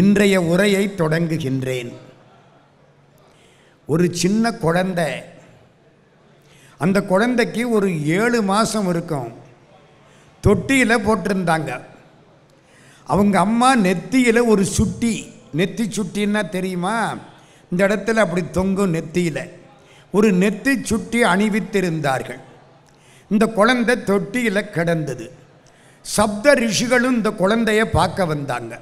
இன்றைய உரையை தொடங்குகின்றேன் ஒரு சின்ன குழந்தை அந்த குழந்தைக்கு ஒரு ஏழு மாதம் இருக்கும் தொட்டியில் போட்டிருந்தாங்க அவங்க அம்மா நெத்தியில் ஒரு சுட்டி நெத்தி சுட்டின்னா தெரியுமா இந்த இடத்துல அப்படி தொங்கும் நெத்தியில் ஒரு நெத்தி சுட்டி அணிவித்திருந்தார்கள் இந்த குழந்தை தொட்டியில் கிடந்தது சப்த ரிஷிகளும் இந்த குழந்தைய பார்க்க வந்தாங்க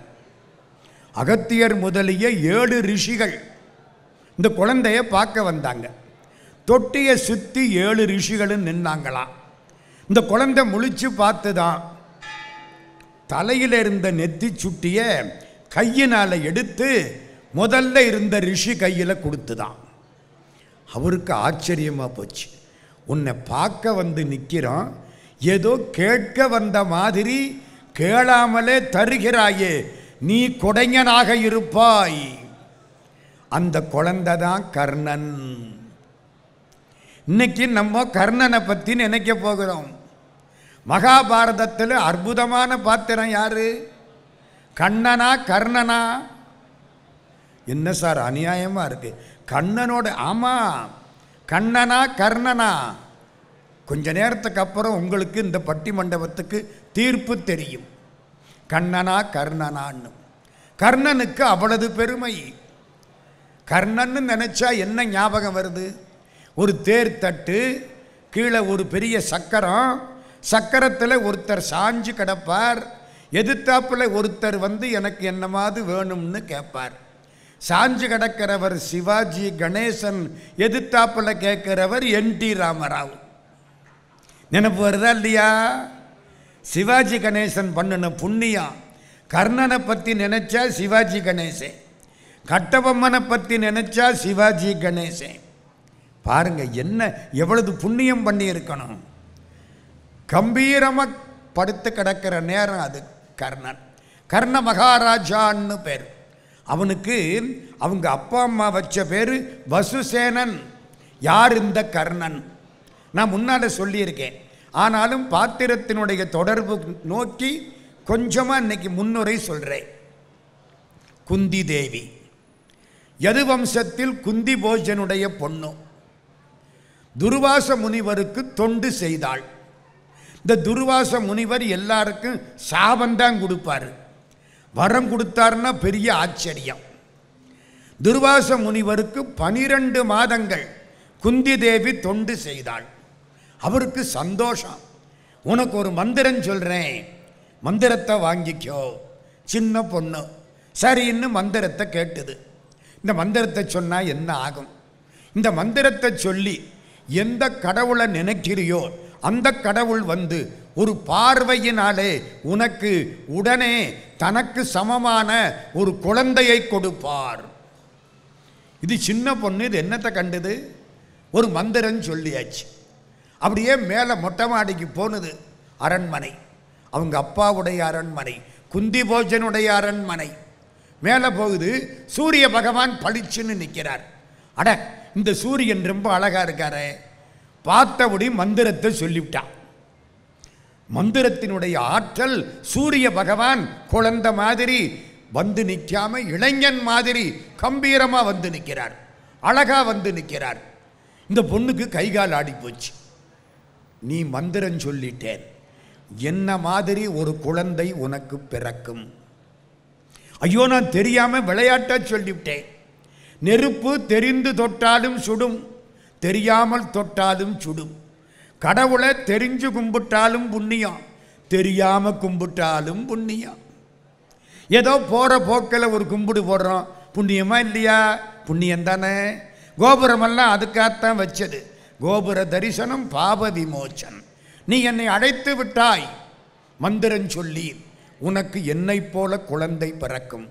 அகத்தியர் முதலிய ஏழு ரிஷிகள் இந்த குழந்தைய பார்க்க வந்தாங்க தொட்டியை சுற்றி ஏழு ரிஷிகளும் நின்னாங்களாம் இந்த குழந்தை முழிச்சு பார்த்து தான் தலையில் இருந்த நெத்தி சுட்டிய கையினால் எடுத்து முதல்ல இருந்த ரிஷி கையில் கொடுத்து தான் அவருக்கு ஆச்சரியமாக போச்சு உன்னை பார்க்க வந்து நிற்கிறோம் ஏதோ கேட்க வந்த மாதிரி கேளாமலே தருகிறாயே நீ கொடைஞனாக இருப்பாய் அந்த குழந்தை தான் கர்ணன் இன்னைக்கு நம்ம கர்ணனை பற்றி நினைக்க போகிறோம் மகாபாரதத்தில் அற்புதமான பாத்திரம் யார் கண்ணனா கர்ணனா என்ன சார் அநியாயமாக இருக்குது கண்ணனோட ஆமாம் கண்ணனா கர்ணனா கொஞ்ச நேரத்துக்கு அப்புறம் உங்களுக்கு இந்த பட்டி மண்டபத்துக்கு தீர்ப்பு தெரியும் கண்ணனா கர்ணனான்னு கர்ணனுக்கு அவ்வளவு பெருமை கர்ணன்னு நினச்சா என்ன ஞாபகம் வருது ஒரு தேர் தட்டு கீழே ஒரு பெரிய சக்கரம் சக்கரத்தில் ஒருத்தர் சாஞ்சு கிடப்பார் எதிர்த்தாப்பில் ஒருத்தர் வந்து எனக்கு என்னமாவது வேணும்னு கேட்பார் சாஞ்சு கிடக்கிறவர் சிவாஜி கணேசன் எதிர்த்தாப்பில் கேட்குறவர் என் டி ராமராவ் நினைப்பு வருதா இல்லையா சிவாஜி கணேசன் பண்ணின புண்ணியம் கர்ணனை பற்றி நினச்சா சிவாஜி கணேசன் கட்டபொம்மனை பற்றி நினச்சா சிவாஜி கணேசன் பாருங்கள் என்ன எவ்வளவு புண்ணியம் பண்ணியிருக்கணும் கம்பீரமாக படுத்து கிடக்கிற நேரம் அது கர்ணன் கர்ண மகாராஜான்னு பேர் அவனுக்கு அவங்க அப்பா அம்மா வச்ச பேர் வசுசேனன் யார் இந்த கர்ணன் நான் முன்னால் சொல்லியிருக்கேன் ஆனாலும் பாத்திரத்தினுடைய தொடர்பு நோக்கி கொஞ்சமாக இன்னைக்கு முன்னுரை சொல்கிறேன் குந்தி தேவி யது வம்சத்தில் குந்தி போஜனுடைய பொண்ணு துர்வாச முனிவருக்கு தொண்டு செய்தாள் இந்த துர்வாச முனிவர் எல்லாருக்கும் சாபந்தான் கொடுப்பார் வரம் கொடுத்தாருன்னா பெரிய ஆச்சரியம் துர்வாச முனிவருக்கு பனிரெண்டு மாதங்கள் குந்தி தேவி தொண்டு செய்தாள் அவருக்கு சந்தோஷம் உனக்கு ஒரு மந்திரம் சொல்கிறேன் மந்திரத்தை வாங்கிக்கோ சின்ன பொண்ணு சரின்னு மந்திரத்தை கேட்டுது இந்த மந்திரத்தை சொன்னால் என்ன ஆகும் இந்த மந்திரத்தை சொல்லி எந்த கடவுளை நினைக்கிறியோ அந்த கடவுள் வந்து ஒரு பார்வையினாலே உனக்கு உடனே தனக்கு சமமான ஒரு குழந்தையை கொடுப்பார் இது சின்ன பொண்ணு இது என்னத்தை கண்டது ஒரு மந்திரம் சொல்லியாச்சு அப்படியே மேலே மொட்டை மாடிக்கு போனது அரண்மனை அவங்க அப்பாவுடைய அரண்மனை குந்தி போஜனுடைய அரண்மனை மேலே போகுது சூரிய பகவான் பளிச்சுன்னு நிற்கிறார் அட இந்த சூரியன் ரொம்ப அழகாக இருக்காரு பார்த்தபடி மந்திரத்தை சொல்லிவிட்டான் மந்திரத்தினுடைய ஆற்றல் சூரிய பகவான் குழந்த மாதிரி வந்து நிற்காம இளைஞன் மாதிரி கம்பீரமாக வந்து நிற்கிறார் அழகாக வந்து நிற்கிறார் இந்த பொண்ணுக்கு கைகால் ஆடி போச்சு நீ மந்திரம் சொல்லிட்டேன் என்ன மாதிரி ஒரு குழந்தை உனக்கு பிறக்கும் ஐயோ நான் தெரியாமல் விளையாட்டாக சொல்லிவிட்டேன் நெருப்பு தெரிந்து தொட்டாலும் சுடும் தெரியாமல் தொட்டாலும் சுடும் கடவுளை தெரிஞ்சு கும்பிட்டாலும் புண்ணியம் தெரியாமல் கும்பிட்டாலும் புண்ணியம் ஏதோ போகிற போக்கில் ஒரு கும்பிடு போடுறோம் புண்ணியமா இல்லையா புண்ணியம் தானே கோபுரமெல்லாம் அதுக்காகத்தான் வச்சது கோபுர தரிசனம் பாப விமோச்சன் நீ என்னை அழைத்து விட்டாய் மந்திரன் சொல்லி உனக்கு என்னை போல குழந்தை பிறக்கும்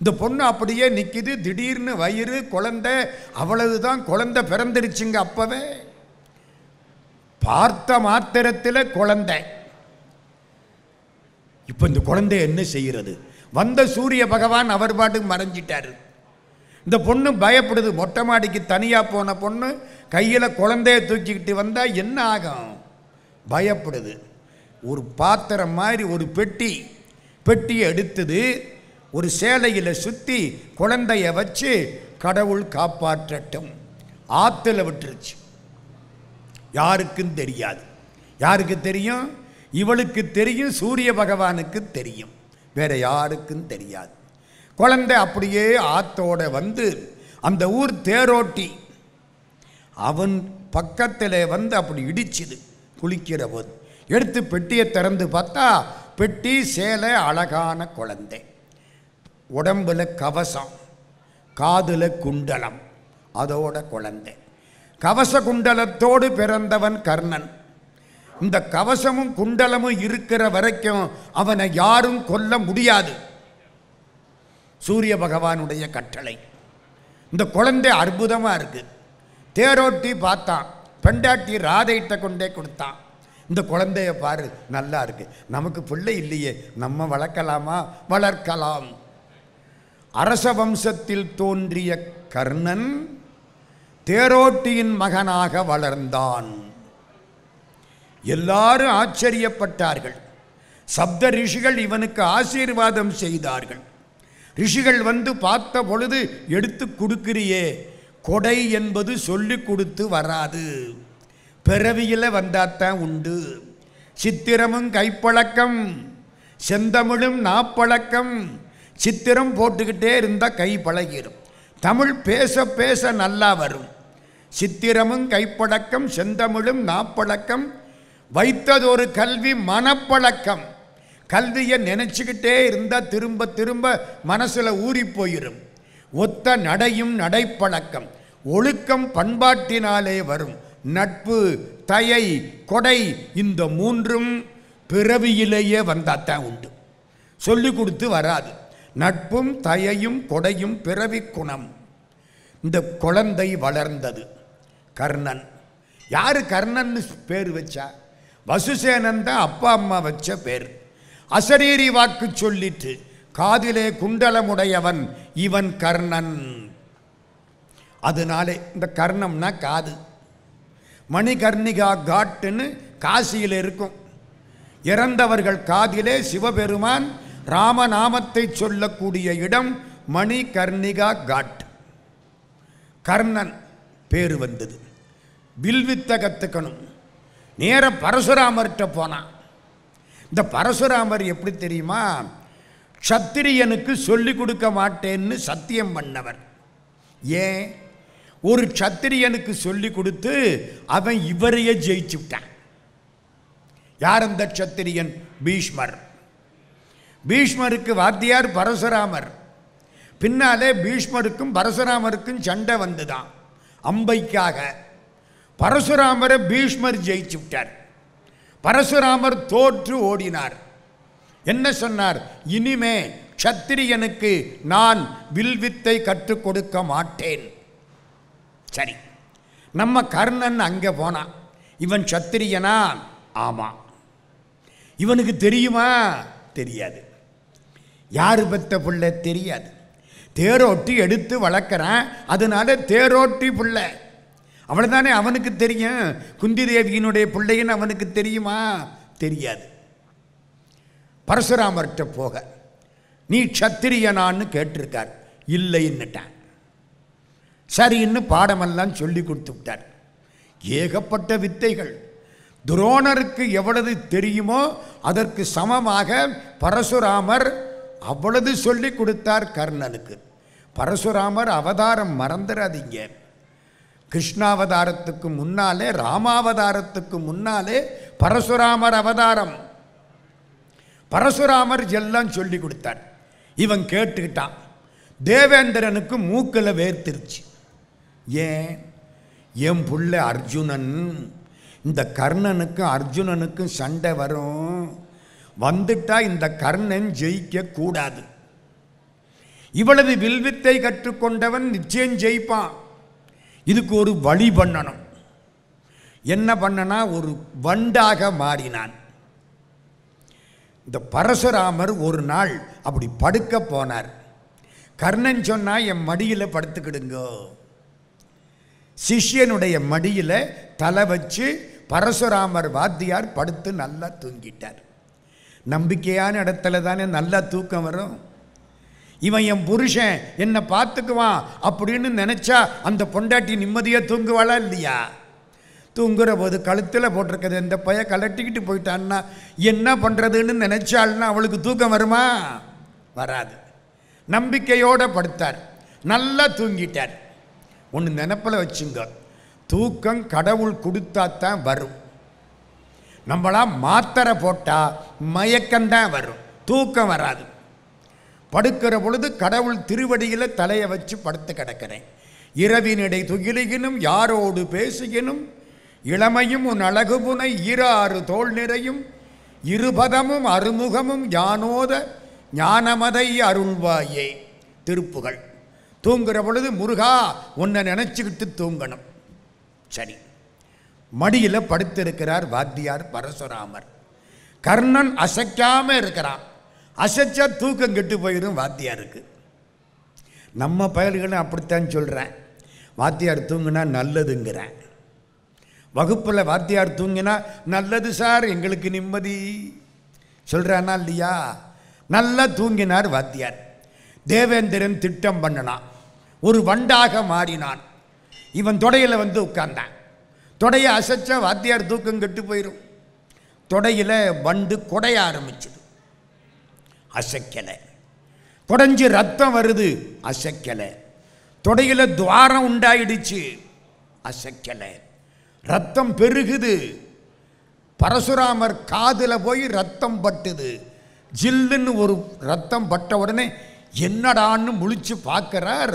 இந்த பொண்ணு அப்படியே நிற்கிது திடீர்னு வயிறு குழந்தை அவ்வளவுதான் குழந்தை பிறந்துருச்சுங்க அப்போவே பார்த்த மாத்திரத்தில் குழந்தை இப்போ இந்த குழந்தை என்ன செய்கிறது வந்த சூரிய பகவான் அவர் பாட்டுக்கு மறைஞ்சிட்டாரு இந்த பொண்ணு பயப்படுது மொட்டை மாடிக்கு தனியாக போன பொண்ணு கையில் குழந்தைய தூக்கிக்கிட்டு வந்தால் என்ன ஆகும் பயப்படுது ஒரு பாத்திரம் மாதிரி ஒரு பெட்டி பெட்டியை எடுத்தது ஒரு சேலையில் சுற்றி குழந்தைய வச்சு கடவுள் காப்பாற்றட்டும் ஆற்றுல விட்டுருச்சு யாருக்கும் தெரியாது யாருக்கு தெரியும் இவளுக்கு தெரியும் சூரிய பகவானுக்கு தெரியும் வேற யாருக்கும் தெரியாது குழந்தை அப்படியே ஆத்தோட வந்து அந்த ஊர் தேரோட்டி அவன் பக்கத்தில் வந்து அப்படி இடிச்சுது குளிக்கிற போது எடுத்து பெட்டியை திறந்து பார்த்தா பெட்டி சேலை அழகான குழந்தை உடம்பில் கவசம் காதில் குண்டலம் அதோட குழந்தை கவச குண்டலத்தோடு பிறந்தவன் கர்ணன் இந்த கவசமும் குண்டலமும் இருக்கிற வரைக்கும் அவனை யாரும் கொல்ல முடியாது சூரிய பகவானுடைய கட்டளை இந்த குழந்தை அற்புதமாக இருக்குது தேரோட்டி பார்த்தான் பெண்டாட்டி ராதையிட்ட கொண்டே கொடுத்தான் இந்த குழந்தைய பாரு நல்லா இருக்கு நமக்கு பிள்ளை இல்லையே நம்ம வளர்க்கலாமா வளர்க்கலாம் அரச வம்சத்தில் தோன்றிய கர்ணன் தேரோட்டியின் மகனாக வளர்ந்தான் எல்லாரும் ஆச்சரியப்பட்டார்கள் சப்த ரிஷிகள் இவனுக்கு ஆசீர்வாதம் செய்தார்கள் ரிஷிகள் வந்து பார்த்த பொழுது எடுத்து கொடுக்குறியே கொடை என்பது சொல்லி கொடுத்து வராது பிறவியில் வந்தாத்தான் உண்டு சித்திரமும் கைப்பழக்கம் செந்தமிழும் நாப்பழக்கம் சித்திரம் போட்டுக்கிட்டே இருந்தால் கை பழகிடும் தமிழ் பேச பேச நல்லா வரும் சித்திரமும் கைப்பழக்கம் செந்தமிழும் நாப்பழக்கம் வைத்ததொரு கல்வி மனப்பழக்கம் கல்வியை நினச்சிக்கிட்டே இருந்தால் திரும்ப திரும்ப மனசில் ஊறி போயிடும் ஒத்த நடையும் நடைப்பழக்கம் ஒழுக்கம் பண்பாட்டினாலே வரும் நட்பு தயை கொடை இந்த மூன்றும் பிறவியிலேயே வந்தால் தான் உண்டு சொல்லி கொடுத்து வராது நட்பும் தயையும் கொடையும் பிறவி குணம் இந்த குழந்தை வளர்ந்தது கர்ணன் யார் கர்ணன் பேர் வச்சா வசுசேனன் தான் அப்பா அம்மா வச்ச பேர் அசரீரி வாக்கு சொல்லிட்டு காதிலே குண்டலமுடையவன் இவன் கர்ணன் அதனாலே இந்த கர்ணம்னா காது மணிகர்ணிகா காட்டுன்னு காசியில் இருக்கும் இறந்தவர்கள் காதிலே சிவபெருமான் ராமநாமத்தை சொல்லக்கூடிய இடம் மணிகர்ணிகா காட் கர்ணன் பேர் வந்தது வில்வித்த கற்றுக்கணும் நேர பரசுராமர்கிட்ட போனான் இந்த பரசுராமர் எப்படி தெரியுமா க்ஷத்திரியனுக்கு சொல்லி கொடுக்க மாட்டேன்னு சத்தியம் பண்ணவர் ஏன் ஒரு க்ஷத்திரியனுக்கு சொல்லி கொடுத்து அவன் இவரையே ஜெயிச்சு விட்டான் யார் அந்த க்ஷத்திரியன் பீஷ்மர் பீஷ்மருக்கு வாத்தியார் பரசுராமர் பின்னாலே பீஷ்மருக்கும் பரசுராமருக்கும் சண்டை வந்துதான் அம்பைக்காக பரசுராமரை பீஷ்மர் ஜெயிச்சு விட்டார் பரசுராமர் தோற்று ஓடினார் என்ன சொன்னார் இனிமே சத்திரியனுக்கு நான் வில்வித்தை கற்றுக் கொடுக்க மாட்டேன் சரி நம்ம கர்ணன் அங்கே போனான் இவன் சத்திரியனா ஆமாம் இவனுக்கு தெரியுமா தெரியாது யார் பெத்த பிள்ளை தெரியாது தேரோட்டி எடுத்து வளர்க்குறேன் அதனால தேரோட்டி பிள்ளை அவ்வளோதானே அவனுக்கு தெரியும் குந்தி தேவியினுடைய பிள்ளைன்னு அவனுக்கு தெரியுமா தெரியாது பரசுராமர்கிட்ட போக நீ சத்திரியனான்னு கேட்டிருக்கார் இல்லைன்னுட்டான் சரின்னு பாடமெல்லாம் சொல்லி கொடுத்து விட்டார் ஏகப்பட்ட வித்தைகள் துரோணருக்கு எவ்வளவு தெரியுமோ அதற்கு சமமாக பரசுராமர் அவ்வளவு சொல்லி கொடுத்தார் கர்ணனுக்கு பரசுராமர் அவதாரம் மறந்துடாதீங்க கிருஷ்ணாவதாரத்துக்கு முன்னாலே ராமாவதாரத்துக்கு முன்னாலே பரசுராமர் அவதாரம் பரசுராமர் எல்லாம் சொல்லி கொடுத்தார் இவன் கேட்டுக்கிட்டான் தேவேந்திரனுக்கு மூக்கில் வேர்த்திருச்சு ஏன் என் புள்ள அர்ஜுனன் இந்த கர்ணனுக்கும் அர்ஜுனனுக்கும் சண்டை வரும் வந்துட்டால் இந்த கர்ணன் ஜெயிக்கக்கூடாது இவ்வளவு வில்வித்தை கற்றுக்கொண்டவன் நிச்சயம் ஜெயிப்பான் இதுக்கு ஒரு வழி பண்ணணும் என்ன பண்ணனா ஒரு வண்டாக மாறினான் இந்த பரசுராமர் ஒரு நாள் அப்படி படுக்க போனார் கர்ணன் சொன்னால் என் மடியில் படுத்துக்கிடுங்க சிஷ்யனுடைய மடியில் தலை வச்சு பரசுராமர் வாத்தியார் படுத்து நல்லா தூங்கிட்டார் நம்பிக்கையான இடத்துல தானே நல்லா தூக்கம் வரும் இவன் என் புருஷன் என்னை பார்த்துக்குவான் அப்படின்னு நினச்சா அந்த பொண்டாட்டி நிம்மதியாக தூங்குவாளா இல்லையா தூங்குற போது கழுத்தில் போட்டிருக்கிறது இந்த பைய கலட்டிக்கிட்டு போயிட்டான்னா என்ன பண்ணுறதுன்னு நினச்சாள்னா அவளுக்கு தூக்கம் வருமா வராது நம்பிக்கையோடு படுத்தார் நல்லா தூங்கிட்டார் ஒன்று நினப்பில் வச்சுங்க தூக்கம் கடவுள் கொடுத்தா தான் வரும் நம்மளாம் மாத்திரை போட்டால் மயக்கம்தான் வரும் தூக்கம் வராது படுக்கிற பொழுது கடவுள் திருவடியில் தலையை வச்சு படுத்து கிடக்கிறேன் இரவினிடை துகிலுகினும் யாரோடு பேசுகினும் இளமையும் உன் அழகு புனை ஈராறு தோல் நிறையும் இருபதமும் அருமுகமும் ஞானோத ஞானமதை அருள்வாயே திருப்புகள் தூங்குகிற பொழுது முருகா உன்னை நினச்சிக்கிட்டு தூங்கணும் சரி மடியில் படுத்திருக்கிறார் வாத்தியார் பரசுராமர் கர்ணன் அசைக்காமல் இருக்கிறான் அசைச்சா தூக்கம் கெட்டு போயிடும் வாத்தியாருக்கு நம்ம பயல்களும் அப்படித்தான் சொல்கிறேன் வாத்தியார் தூங்குனா நல்லதுங்கிறேன் வகுப்பில் வாத்தியார் தூங்கினா நல்லது சார் எங்களுக்கு நிம்மதி சொல்கிறானா இல்லையா நல்லா தூங்கினார் வாத்தியார் தேவேந்திரன் திட்டம் பண்ணினான் ஒரு வண்டாக மாறினான் இவன் தொடையில் வந்து உட்கார்ந்தான் தொடையை அசைச்சா வாத்தியார் தூக்கம் கெட்டு போயிடும் தொடையில் வண்டு கொடைய ஆரம்பிச்சு அசைக்கலை குடஞ்சி ரத்தம் வருது அசைக்கலை தொடையில் துவாரம் உண்டாயிடுச்சு அசைக்கலை ரத்தம் பெருகுது பரசுராமர் காதில் போய் ரத்தம் பட்டுது ஜில்லுன்னு ஒரு ரத்தம் பட்ட உடனே என்னடான்னு முழிச்சு பார்க்குறார்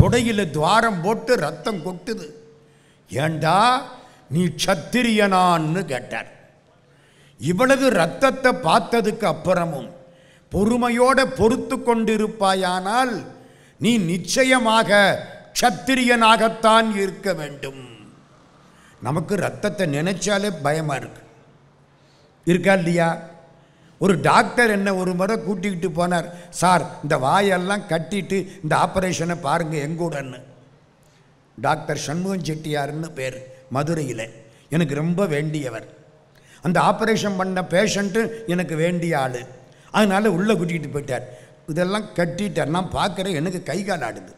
தொடையில் துவாரம் போட்டு ரத்தம் கொட்டுது ஏண்டா நீ சத்திரியனான்னு கேட்டார் இவ்வளவு ரத்தத்தை பார்த்ததுக்கு அப்புறமும் பொறுமையோட பொறுத்து கொண்டிருப்பாயானால் நீ நிச்சயமாக க்ஷத்திரியனாகத்தான் இருக்க வேண்டும் நமக்கு ரத்தத்தை நினைச்சாலே பயமாக இருக்கு இருக்கா இல்லையா ஒரு டாக்டர் என்ன ஒரு முறை கூட்டிக்கிட்டு போனார் சார் இந்த வாயெல்லாம் கட்டிட்டு இந்த ஆப்ரேஷனை பாருங்கள் எங்கூடன்னு டாக்டர் சண்முகம் செட்டியார்னு பேர் மதுரையில் எனக்கு ரொம்ப வேண்டியவர் அந்த ஆப்ரேஷன் பண்ண பேஷண்ட்டு எனக்கு வேண்டிய ஆள் அதனால் உள்ளே கூட்டிகிட்டு போயிட்டார் இதெல்லாம் கட்டிட்டார் நான் பார்க்குறேன் எனக்கு கை கால் ஆடுது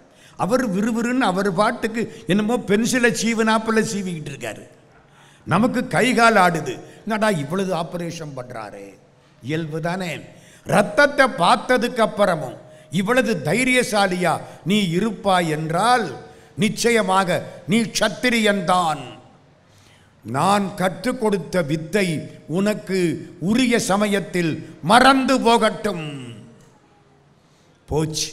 அவர் விறுவிறுன்னு அவர் பாட்டுக்கு என்னமோ பென்சிலை சீவனாப்பில் சீவிக்கிட்டு இருக்காரு நமக்கு கை கால் ஆடுது என்னடா இவ்வளவு ஆப்ரேஷன் பண்ணுறாரு இயல்பு தானே ரத்தத்தை பார்த்ததுக்கு அப்புறமும் இவ்வளவு தைரியசாலியா நீ இருப்பாய் என்றால் நிச்சயமாக நீ சத்திரியன்தான் நான் கற்றுக் கொடுத்த வித்தை உனக்கு உரிய சமயத்தில் மறந்து போகட்டும் போச்சு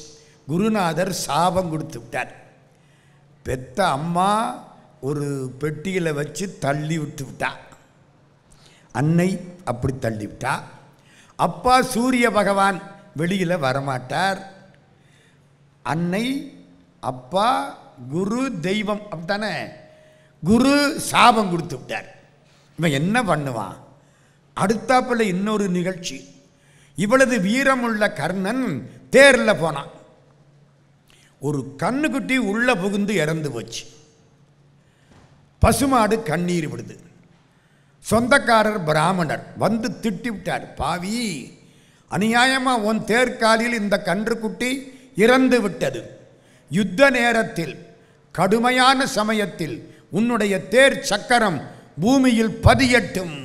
குருநாதர் சாபம் கொடுத்து விட்டார் பெத்த அம்மா ஒரு பெட்டியில் வச்சு தள்ளி விட்டு விட்டா அன்னை அப்படி தள்ளி விட்டா அப்பா சூரிய பகவான் வெளியில் வரமாட்டார் அன்னை அப்பா குரு தெய்வம் அப்படித்தானே குரு சாபம் கொடுத்து விட்டார் இவன் என்ன பண்ணுவான் அடுத்தாப்பில் இன்னொரு நிகழ்ச்சி இவளது வீரமுள்ள கர்ணன் தேரில் போனான் ஒரு கண்ணுக்குட்டி உள்ளே புகுந்து இறந்து போச்சு பசுமாடு கண்ணீர் விடுது சொந்தக்காரர் பிராமணர் வந்து திட்டி விட்டார் பாவி அநியாயமாக உன் தேர்காலில் இந்த கன்றுக்குட்டி இறந்து விட்டது யுத்த நேரத்தில் கடுமையான சமயத்தில் உன்னுடைய தேர் சக்கரம் பூமியில் பதியட்டும்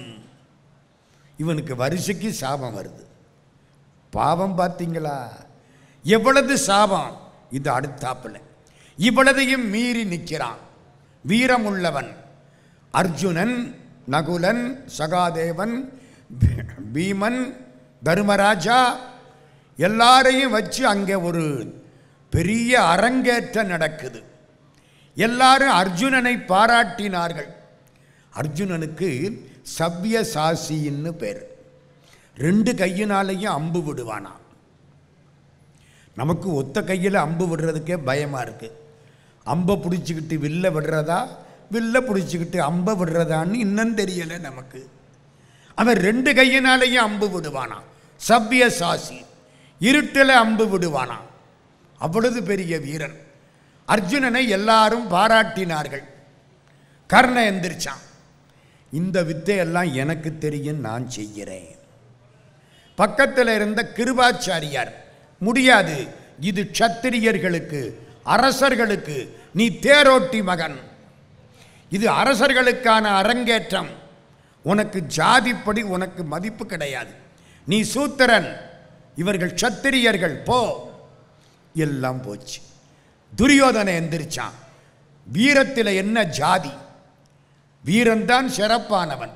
இவனுக்கு வரிசைக்கு சாபம் வருது பாவம் பார்த்தீங்களா எவ்வளவு சாபம் இது அடுத்தாப்பில் இவ்வளதையும் மீறி நிற்கிறான் வீரமுள்ளவன் அர்ஜுனன் நகுலன் சகாதேவன் பீமன் தர்மராஜா எல்லாரையும் வச்சு அங்கே ஒரு பெரிய அரங்கேற்ற நடக்குது எல்லாரும் அர்ஜுனனை பாராட்டினார்கள் அர்ஜுனனுக்கு சவ்ய சாசின்னு பேர் ரெண்டு கையினாலையும் அம்பு விடுவானா நமக்கு ஒத்த கையில் அம்பு விடுறதுக்கே பயமாக இருக்குது அம்பை பிடிச்சிக்கிட்டு வில்ல விடுறதா வில்ல பிடிச்சிக்கிட்டு அம்பை விடுறதான்னு இன்னும் தெரியலை நமக்கு அவன் ரெண்டு கையினாலேயும் அம்பு விடுவானா சவ்ய சாசி இருட்டில் அம்பு விடுவானா அவ்வளவு பெரிய வீரன் அர்ஜுனனை எல்லாரும் பாராட்டினார்கள் கர்ண எந்திரிச்சான் இந்த வித்தையெல்லாம் எனக்கு தெரியும் நான் செய்கிறேன் பக்கத்தில் இருந்த கிருபாச்சாரியார் முடியாது இது க்ஷத்திரியர்களுக்கு அரசர்களுக்கு நீ தேரோட்டி மகன் இது அரசர்களுக்கான அரங்கேற்றம் உனக்கு ஜாதிப்படி உனக்கு மதிப்பு கிடையாது நீ சூத்திரன் இவர்கள் சத்திரியர்கள் போ எல்லாம் போச்சு துரியோதனை எந்திரிச்சான் வீரத்தில் என்ன ஜாதி வீரன்தான் சிறப்பானவன்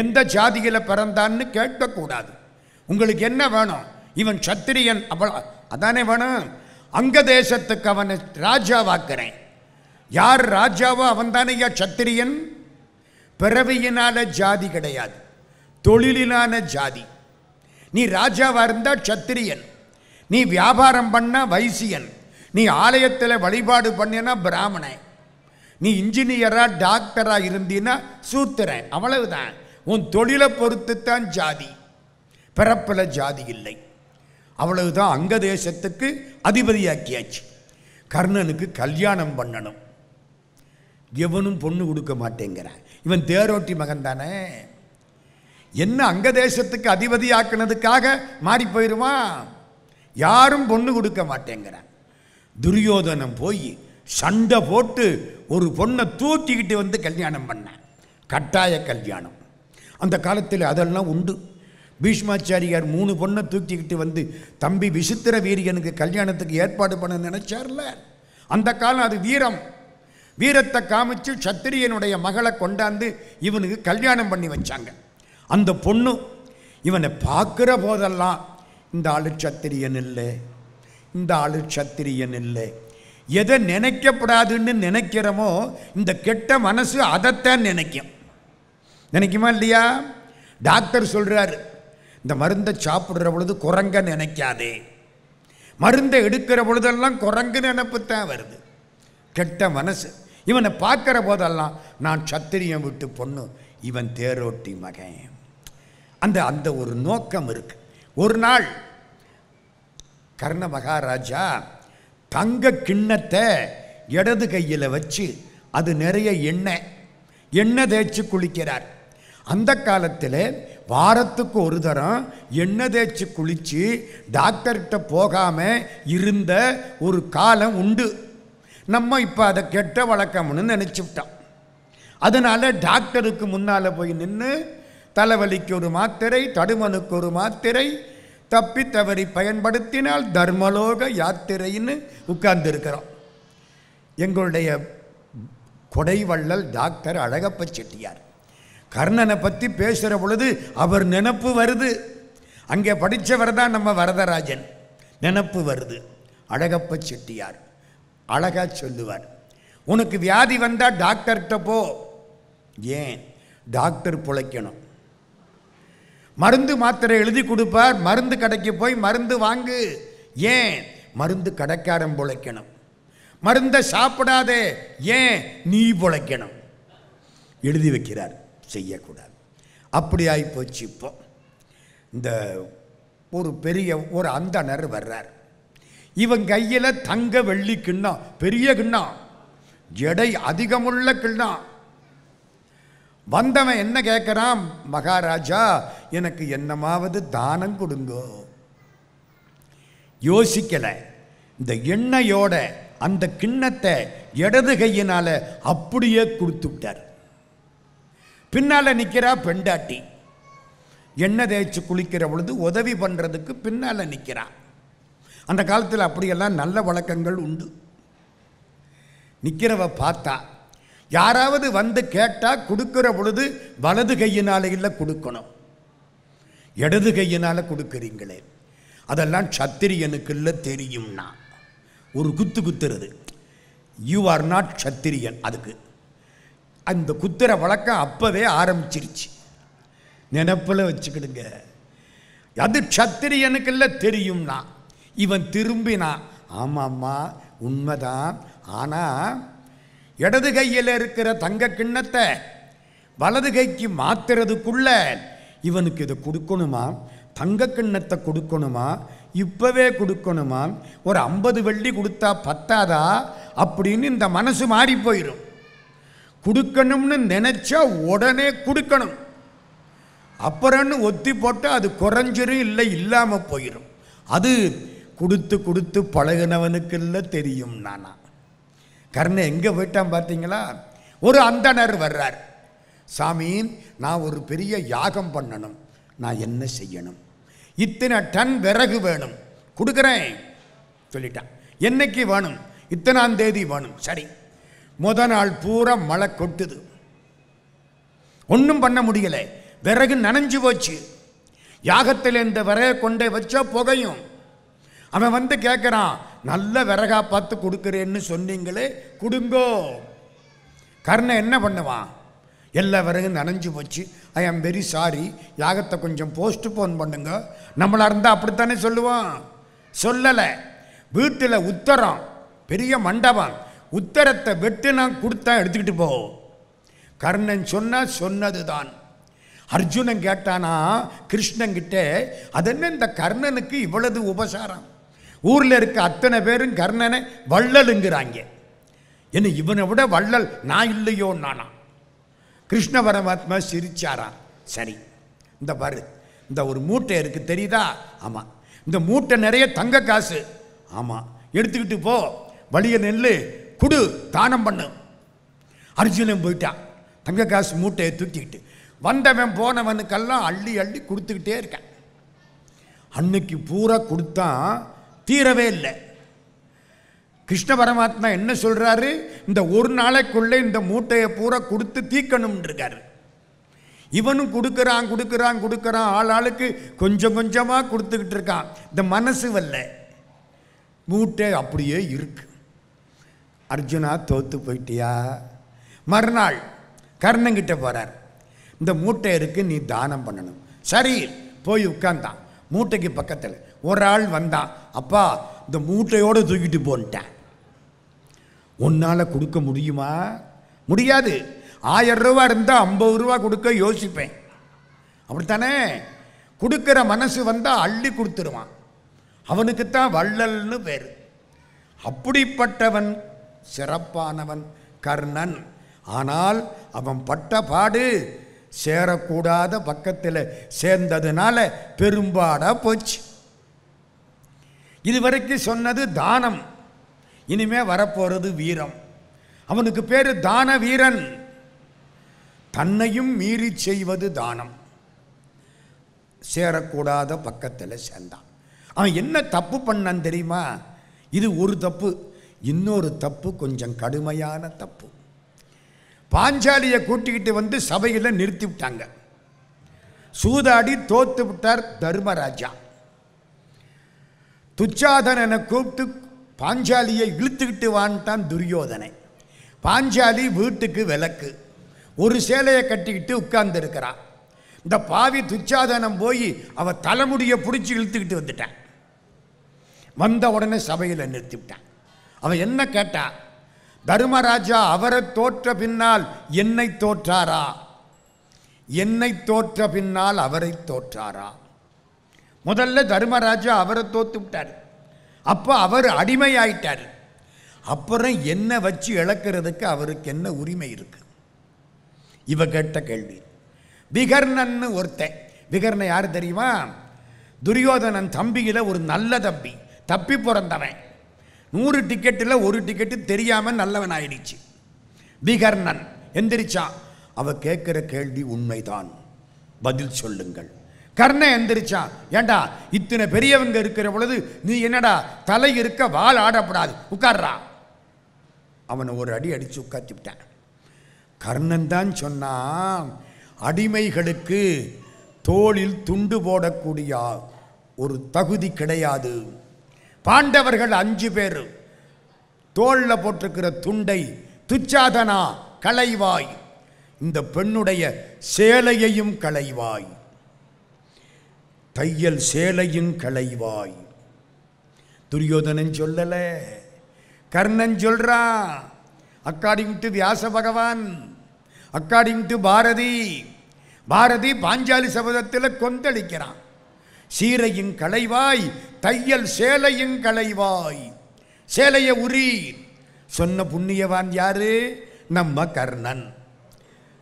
எந்த ஜாதியில் பிறந்தான்னு கேட்கக்கூடாது உங்களுக்கு என்ன வேணும் இவன் சத்திரியன் அவ்வளோ அதானே வேணும் அங்க தேசத்துக்கு அவனை ராஜாவாக்குறேன் யார் ராஜாவோ அவன் தானேயா சத்திரியன் பிறவியினால ஜாதி கிடையாது தொழிலினான ஜாதி நீ ராஜாவாக இருந்தால் சத்திரியன் நீ வியாபாரம் பண்ணால் வைசியன் நீ ஆலயத்தில் வழிபாடு பண்ணினா பிராமணன் நீ இன்ஜினியராக டாக்டராக இருந்தீன்னா சூத்திரன் அவ்வளவுதான் உன் தொழிலை பொறுத்து தான் ஜாதி பிறப்பில் ஜாதி இல்லை அவ்வளவுதான் அங்க தேசத்துக்கு அதிபதியாக்கியாச்சு கர்ணனுக்கு கல்யாணம் பண்ணணும் எவனும் பொண்ணு கொடுக்க மாட்டேங்கிறான் இவன் தேரோட்டி மகன் தானே என்ன அங்க தேசத்துக்கு அதிபதியாக்குனதுக்காக மாறி போயிடுவான் யாரும் பொண்ணு கொடுக்க மாட்டேங்கிறான் துரியோதனம் போய் சண்டை போட்டு ஒரு பொண்ணை தூக்கிக்கிட்டு வந்து கல்யாணம் பண்ணேன் கட்டாய கல்யாணம் அந்த காலத்தில் அதெல்லாம் உண்டு பீஷ்மாச்சாரியார் மூணு பொண்ணை தூக்கிக்கிட்டு வந்து தம்பி விசித்திர வீரியனுக்கு கல்யாணத்துக்கு ஏற்பாடு பண்ண நினைச்சார்ல அந்த காலம் அது வீரம் வீரத்தை காமிச்சு சத்திரியனுடைய மகளை கொண்டாந்து இவனுக்கு கல்யாணம் பண்ணி வச்சாங்க அந்த பொண்ணு இவனை பார்க்குற போதெல்லாம் இந்த ஆளு சத்திரியன் இல்லை இந்த ஆளு சத்திரியன் இல்லை எதை நினைக்கப்படாதுன்னு நினைக்கிறோமோ இந்த கெட்ட மனசு அதைத்தான் நினைக்கும் நினைக்குமா இல்லையா டாக்டர் சொல்கிறார் இந்த மருந்தை சாப்பிட்ற பொழுது குரங்க நினைக்காதே மருந்தை எடுக்கிற பொழுதெல்லாம் குரங்கு நினப்பு தான் வருது கெட்ட மனசு இவனை பார்க்குற போதெல்லாம் நான் சத்திரியம் விட்டு பொண்ணு இவன் தேரோட்டி மகன் அந்த அந்த ஒரு நோக்கம் இருக்குது ஒரு நாள் கர்ண மகாராஜா தங்க கிண்ணத்தை இடது கையில் வச்சு அது நிறைய எண்ணெய் எண்ணெய் தேய்ச்சி குளிக்கிறார் அந்த காலத்தில் வாரத்துக்கு ஒரு தரம் எண்ணெய் தேய்ச்சி குளித்து டாக்டர்கிட்ட போகாமல் இருந்த ஒரு காலம் உண்டு நம்ம இப்போ அதை கெட்ட வழக்கம்னு நினச்சிவிட்டோம் அதனால் டாக்டருக்கு முன்னால் போய் நின்று தலைவலிக்கு ஒரு மாத்திரை தடுமனுக்கு ஒரு மாத்திரை தப்பி தவறி பயன்படுத்தினால் தர்மலோக யாத்திரைன்னு உட்கார்ந்துருக்கிறோம் எங்களுடைய கொடைவள்ளல் டாக்டர் அழகப்ப செட்டியார் கர்ணனை பற்றி பேசுகிற பொழுது அவர் நினப்பு வருது அங்கே படித்தவர் தான் நம்ம வரதராஜன் நினப்பு வருது அழகப்ப செட்டியார் அழகாக சொல்லுவார் உனக்கு வியாதி வந்தால் டாக்டர்கிட்ட போ ஏன் டாக்டர் பிழைக்கணும் மருந்து மாத்திரை எழுதி கொடுப்பார் மருந்து கடைக்கு போய் மருந்து வாங்கு ஏன் மருந்து கடைக்காரன் பிழைக்கணும் மருந்தை சாப்பிடாதே ஏன் நீ பிழைக்கணும் எழுதி வைக்கிறார் செய்யக்கூடாது அப்படி ஆகி போச்சு இப்போ இந்த ஒரு பெரிய ஒரு அந்தனர் வர்றார் இவன் கையில் தங்க வெள்ளி கிண்ணம் பெரிய கிண்ணம் ஜடை அதிகமுள்ள கிண்ணம் வந்தவன் என்ன கேட்குறான் மகாராஜா எனக்கு என்னமாவது தானம் கொடுங்கோ யோசிக்கலை இந்த எண்ணையோட அந்த கிண்ணத்தை இடது கையினால் அப்படியே கொடுத்து விட்டார் பின்னால் நிற்கிறா பெண்டாட்டி எண்ணெய் தேய்ச்சி குளிக்கிற பொழுது உதவி பண்ணுறதுக்கு பின்னால் நிற்கிறான் அந்த காலத்தில் அப்படியெல்லாம் நல்ல வழக்கங்கள் உண்டு நிற்கிறவ பார்த்தா யாராவது வந்து கேட்டால் கொடுக்குற பொழுது வலது கையினால் இல்லை கொடுக்கணும் இடது கையினால் கொடுக்குறீங்களே அதெல்லாம் சத்திரியனுக்கு இல்லை தெரியும்னா ஒரு குத்து குத்துறது யூ ஆர் நாட் சத்திரியன் அதுக்கு அந்த குத்துற வழக்கம் அப்போவே ஆரம்பிச்சிருச்சு நினப்பில் வச்சுக்கிடுங்க அது சத்திரியனுக்குள்ள தெரியும்னா இவன் திரும்பினா ஆமாம்மா உண்மைதான் ஆனால் இடது கையில் இருக்கிற தங்க கிண்ணத்தை வலது கைக்கு மாத்துறதுக்குள்ள இவனுக்கு இதை கொடுக்கணுமா தங்க கிண்ணத்தை கொடுக்கணுமா இப்போவே கொடுக்கணுமா ஒரு ஐம்பது வெள்ளி கொடுத்தா பத்தாதா அப்படின்னு இந்த மனசு மாறி போயிடும் கொடுக்கணும்னு நினச்சா உடனே கொடுக்கணும் அப்புறம்னு ஒத்தி போட்டால் அது குறைஞ்சிரும் இல்லை இல்லாமல் போயிடும் அது கொடுத்து கொடுத்து பழகினவனுக்கு இல்லை தெரியும் நானா கர்ணன் எங்கே போயிட்டான் பார்த்தீங்களா ஒரு அந்தனர் வர்றார் சாமி நான் ஒரு பெரிய யாகம் பண்ணணும் நான் என்ன செய்யணும் இத்தனை டன் விறகு வேணும் கொடுக்குறேன் சொல்லிட்டான் என்னைக்கு வேணும் இத்தனாம் தேதி வேணும் சரி முத நாள் பூரா மழை கொட்டுது ஒன்றும் பண்ண முடியலை விறகு நனைஞ்சு போச்சு யாகத்தில் இந்த விறகை கொண்டே வச்சா புகையும் அவன் வந்து கேட்குறான் நல்ல விறகா பார்த்து கொடுக்குறேன்னு சொன்னீங்களே கொடுங்கோ கர்ணன் என்ன பண்ணுவான் எல்லா வரையும் நனைஞ்சு போச்சு ஐ ஆம் வெரி சாரி யாகத்தை கொஞ்சம் போஸ்ட் போன் பண்ணுங்க நம்மளாக இருந்தால் அப்படித்தானே சொல்லுவோம் சொல்லலை வீட்டில் உத்தரம் பெரிய மண்டபம் உத்தரத்தை வெட்டு நான் கொடுத்தா எடுத்துக்கிட்டு போ கர்ணன் சொன்னால் சொன்னது தான் அர்ஜுனன் கேட்டானா கிருஷ்ணங்கிட்ட அதென்ன இந்த கர்ணனுக்கு இவ்வளவு உபசாரம் ஊரில் இருக்க அத்தனை பேரும் கர்ணனை வள்ளலுங்கிறாங்க என்ன இவனை விட வள்ளல் நான் இல்லையோ நானா கிருஷ்ண பரமாத்மா சிரிச்சாராம் சரி இந்த பாரு இந்த ஒரு மூட்டை இருக்குது தெரியுதா ஆமாம் இந்த மூட்டை நிறைய தங்க காசு ஆமாம் எடுத்துக்கிட்டு போ வழிய நெல் குடு தானம் பண்ணு அர்ஜுனன் போயிட்டான் தங்க காசு மூட்டையை தூக்கிக்கிட்டு வந்தவன் போனவனுக்கெல்லாம் அள்ளி அள்ளி கொடுத்துக்கிட்டே இருக்கான் அன்னைக்கு பூரா கொடுத்தான் தீரவே இல்லை கிருஷ்ண பரமாத்மா என்ன சொல்கிறாரு இந்த ஒரு நாளைக்குள்ளே இந்த மூட்டையை பூரா கொடுத்து தீக்கணும்னு இருக்காரு இவனும் கொடுக்குறான் கொடுக்குறான் கொடுக்குறான் ஆள் ஆளுக்கு கொஞ்சம் கொஞ்சமாக கொடுத்துக்கிட்டு இருக்கான் இந்த மனசு வல்ல மூட்டை அப்படியே இருக்கு அர்ஜுனா தோத்து போயிட்டியா மறுநாள் கர்ணங்கிட்ட போகிறார் இந்த மூட்டை இருக்குது நீ தானம் பண்ணணும் சரி போய் உட்கார்ந்தான் மூட்டைக்கு பக்கத்தில் ஒரு ஆள் வந்தான் அப்பா இந்த மூட்டையோடு தூக்கிட்டு போன்ட்டேன் உன்னால் கொடுக்க முடியுமா முடியாது ஆயிரம் ரூபா இருந்தால் ஐம்பது ரூபா கொடுக்க யோசிப்பேன் அப்படித்தானே கொடுக்குற மனசு வந்தால் அள்ளி கொடுத்துருவான் அவனுக்குத்தான் வள்ளல்னு பேர் அப்படிப்பட்டவன் சிறப்பானவன் கர்ணன் ஆனால் அவன் பட்ட பாடு சேரக்கூடாத பக்கத்தில் சேர்ந்ததுனால பெரும்பாடாக போச்சு இதுவரைக்கும் சொன்னது தானம் இனிமே வரப்போகிறது வீரம் அவனுக்கு பேர் தான வீரன் தன்னையும் மீறி செய்வது தானம் சேரக்கூடாத பக்கத்தில் சேர்ந்தான் அவன் என்ன தப்பு பண்ணான் தெரியுமா இது ஒரு தப்பு இன்னொரு தப்பு கொஞ்சம் கடுமையான தப்பு பாஞ்சாலியை கூட்டிக்கிட்டு வந்து சபையில் நிறுத்தி விட்டாங்க சூதாடி தோத்து விட்டார் தர்மராஜா துச்சாதனனை கூப்பிட்டு பாஞ்சாலியை இழுத்துக்கிட்டு வான்ட்டான் துரியோதனை பாஞ்சாலி வீட்டுக்கு விளக்கு ஒரு சேலையை கட்டிக்கிட்டு உட்கார்ந்துருக்கிறான் இந்த பாவி துச்சாதனம் போய் அவள் தலைமுடியை பிடிச்சி இழுத்துக்கிட்டு வந்துட்டான் வந்த உடனே சபையில் நிறுத்திவிட்டான் அவன் என்ன கேட்டா தர்மராஜா அவரை தோற்ற பின்னால் என்னை தோற்றாரா என்னை தோற்ற பின்னால் அவரை தோற்றாரா முதல்ல தர்மராஜா அவரை தோத்து விட்டார் அப்போ அவர் அடிமை ஆயிட்டார் அப்புறம் என்ன வச்சு இழக்கிறதுக்கு அவருக்கு என்ன உரிமை இருக்குது இவ கேட்ட கேள்வி விகர்ணன்னு ஒருத்தன் விகர்ண யார் தெரியுமா துரியோதனன் தம்பியில் ஒரு நல்ல தம்பி தப்பி பிறந்தவன் நூறு டிக்கெட்டில் ஒரு டிக்கெட்டு தெரியாமல் நல்லவன் ஆயிடுச்சு விகர்ணன் எந்திரிச்சான் அவ கேட்குற கேள்வி உண்மைதான் பதில் சொல்லுங்கள் கர்ணன் எந்திரிச்சான் ஏண்டா இத்தனை பெரியவங்க இருக்கிற பொழுது நீ என்னடா தலை இருக்க வால் ஆடப்படாது உட்கார்றா அவனை ஒரு அடி அடித்து உட்காத்தி கர்ணன் தான் சொன்னான் அடிமைகளுக்கு தோளில் துண்டு போடக்கூடிய ஒரு தகுதி கிடையாது பாண்டவர்கள் அஞ்சு பேர் தோளில் போட்டிருக்கிற துண்டை துச்சாதனா களைவாய் இந்த பெண்ணுடைய சேலையையும் களைவாய் தையல் சேலையும் களைவாய் துரியோதனன் சொல்லலை கர்ணன் சொல்கிறான் according to Vyasa Bhagavan according to Bharathi Bharathi பாஞ்சாலி சபதத்தில் கொந்தளிக்கிறான் சீரையும் களைவாய் தையல் சேலையும் களைவாய் சேலையை உரி சொன்ன புண்ணியவான் யாரு நம்ம கர்ணன்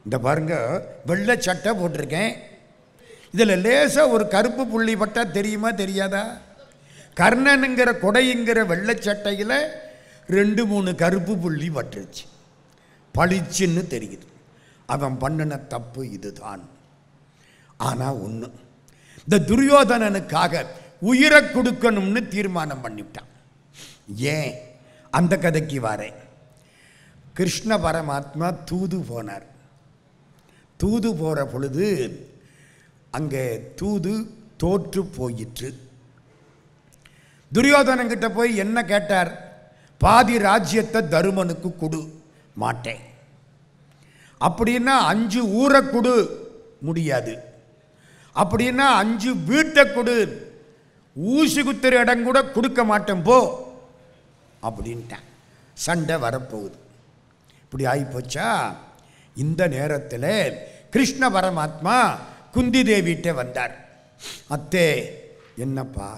இந்த பாருங்க வெள்ளை சட்டை போட்டிருக்கேன் இதில் லேசாக ஒரு கருப்பு புள்ளி பட்டால் தெரியுமா தெரியாதா கர்ணனுங்கிற கொடைங்கிற வெள்ளைச்சட்டையில் ரெண்டு மூணு கருப்பு புள்ளி பட்டுருச்சு பளிச்சுன்னு தெரியுது அவன் பண்ணின தப்பு இதுதான் ஆனால் ஒன்று இந்த துரியோதனனுக்காக உயிரை கொடுக்கணும்னு தீர்மானம் பண்ணிவிட்டான் ஏன் அந்த கதைக்கு வரேன் கிருஷ்ண பரமாத்மா தூது போனார் தூது போகிற பொழுது அங்கே தூது தோற்று போயிற்று துரியோதனங்கிட்ட போய் என்ன கேட்டார் பாதி ராஜ்யத்தை தருமனுக்கு கொடு மாட்டேன் அப்படின்னா அஞ்சு ஊரை கொடு முடியாது அப்படின்னா அஞ்சு வீட்டை கொடு ஊசி குத்துற இடம் கூட கொடுக்க மாட்டேன் போ அப்படின்ட்டேன் சண்டை வரப்போகுது இப்படி ஆகிப்போச்சா இந்த நேரத்தில் கிருஷ்ண பரமாத்மா குந்தி தேவிகிட்டே வந்தார் அத்தே என்னப்பா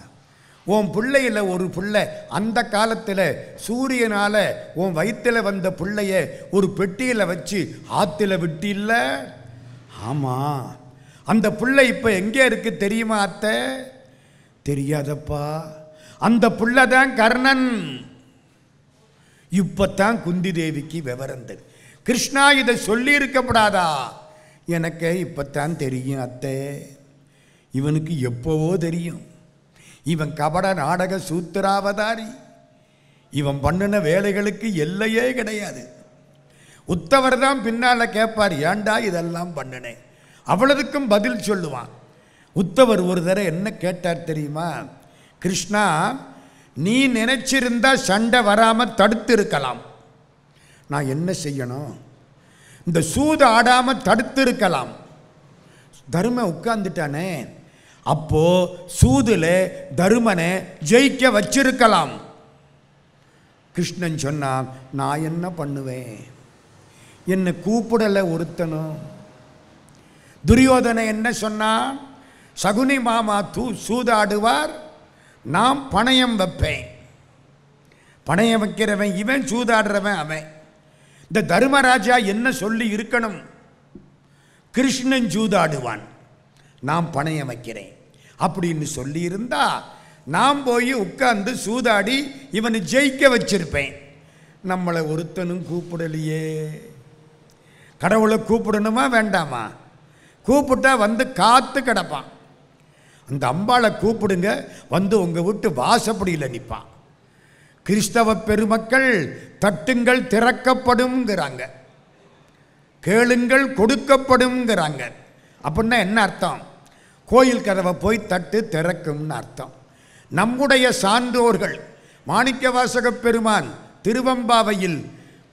உன் பிள்ளையில் ஒரு பிள்ளை அந்த காலத்தில் சூரியனால் உன் வயிற்றில் வந்த பிள்ளைய ஒரு பெட்டியில் வச்சு ஆற்றுல விட்டு இல்லை ஆமாம் அந்த பிள்ளை இப்போ எங்கே இருக்குது தெரியுமா அத்தை தெரியாதப்பா அந்த புள்ள தான் கர்ணன் இப்போ தான் குந்தி தேவிக்கு விவரந்தது கிருஷ்ணா இதை சொல்லியிருக்கப்படாதா எனக்கு இப்போத்தான் தெரியும் அத்தை இவனுக்கு எப்போவோ தெரியும் இவன் கபட நாடக சூத்திராவதாரி இவன் பண்ணின வேலைகளுக்கு எல்லையே கிடையாது உத்தவர் தான் பின்னால் கேட்பார் ஏண்டா இதெல்லாம் பண்ணினேன் அவ்வளவுக்கும் பதில் சொல்லுவான் உத்தவர் ஒரு தடவை என்ன கேட்டார் தெரியுமா கிருஷ்ணா நீ நினச்சிருந்தா சண்டை வராமல் தடுத்து இருக்கலாம் நான் என்ன செய்யணும் இந்த சூது ஆடாமல் தடுத்து இருக்கலாம் தரும உட்கார்ந்துட்டானே அப்போது சூதில் தருமனை ஜெயிக்க வச்சிருக்கலாம் கிருஷ்ணன் சொன்னான் நான் என்ன பண்ணுவேன் என்னை கூப்பிடலை ஒருத்தனும் துரியோதனை என்ன சொன்னான் சகுனி மாமா தூ சூதாடுவார் நான் பணயம் வைப்பேன் பணயம் வைக்கிறவன் இவன் சூதாடுறவன் அவன் இந்த தர்மராஜா என்ன சொல்லி இருக்கணும் கிருஷ்ணன் ஜூதாடுவான் நான் பணையம் வைக்கிறேன் அப்படின்னு சொல்லியிருந்தா நான் போய் உட்கார்ந்து சூதாடி இவனை ஜெயிக்க வச்சிருப்பேன் நம்மளை ஒருத்தனும் கூப்பிடலையே கடவுளை கூப்பிடணுமா வேண்டாமா கூப்பிட்டா வந்து காத்து கிடப்பான் அந்த அம்பாளை கூப்பிடுங்க வந்து உங்கள் வீட்டு வாசப்படியில் நிற்பான் கிறிஸ்தவ பெருமக்கள் தட்டுங்கள் திறக்கப்படும்ங்கிறாங்க கேளுங்கள் கொடுக்கப்படும்ங்கிறாங்க அப்படின்னா என்ன அர்த்தம் கோயில் கதவை போய் தட்டு திறக்கும்னு அர்த்தம் நம்முடைய சான்றோர்கள் மாணிக்க வாசக பெருமான் திருவம்பாவையில்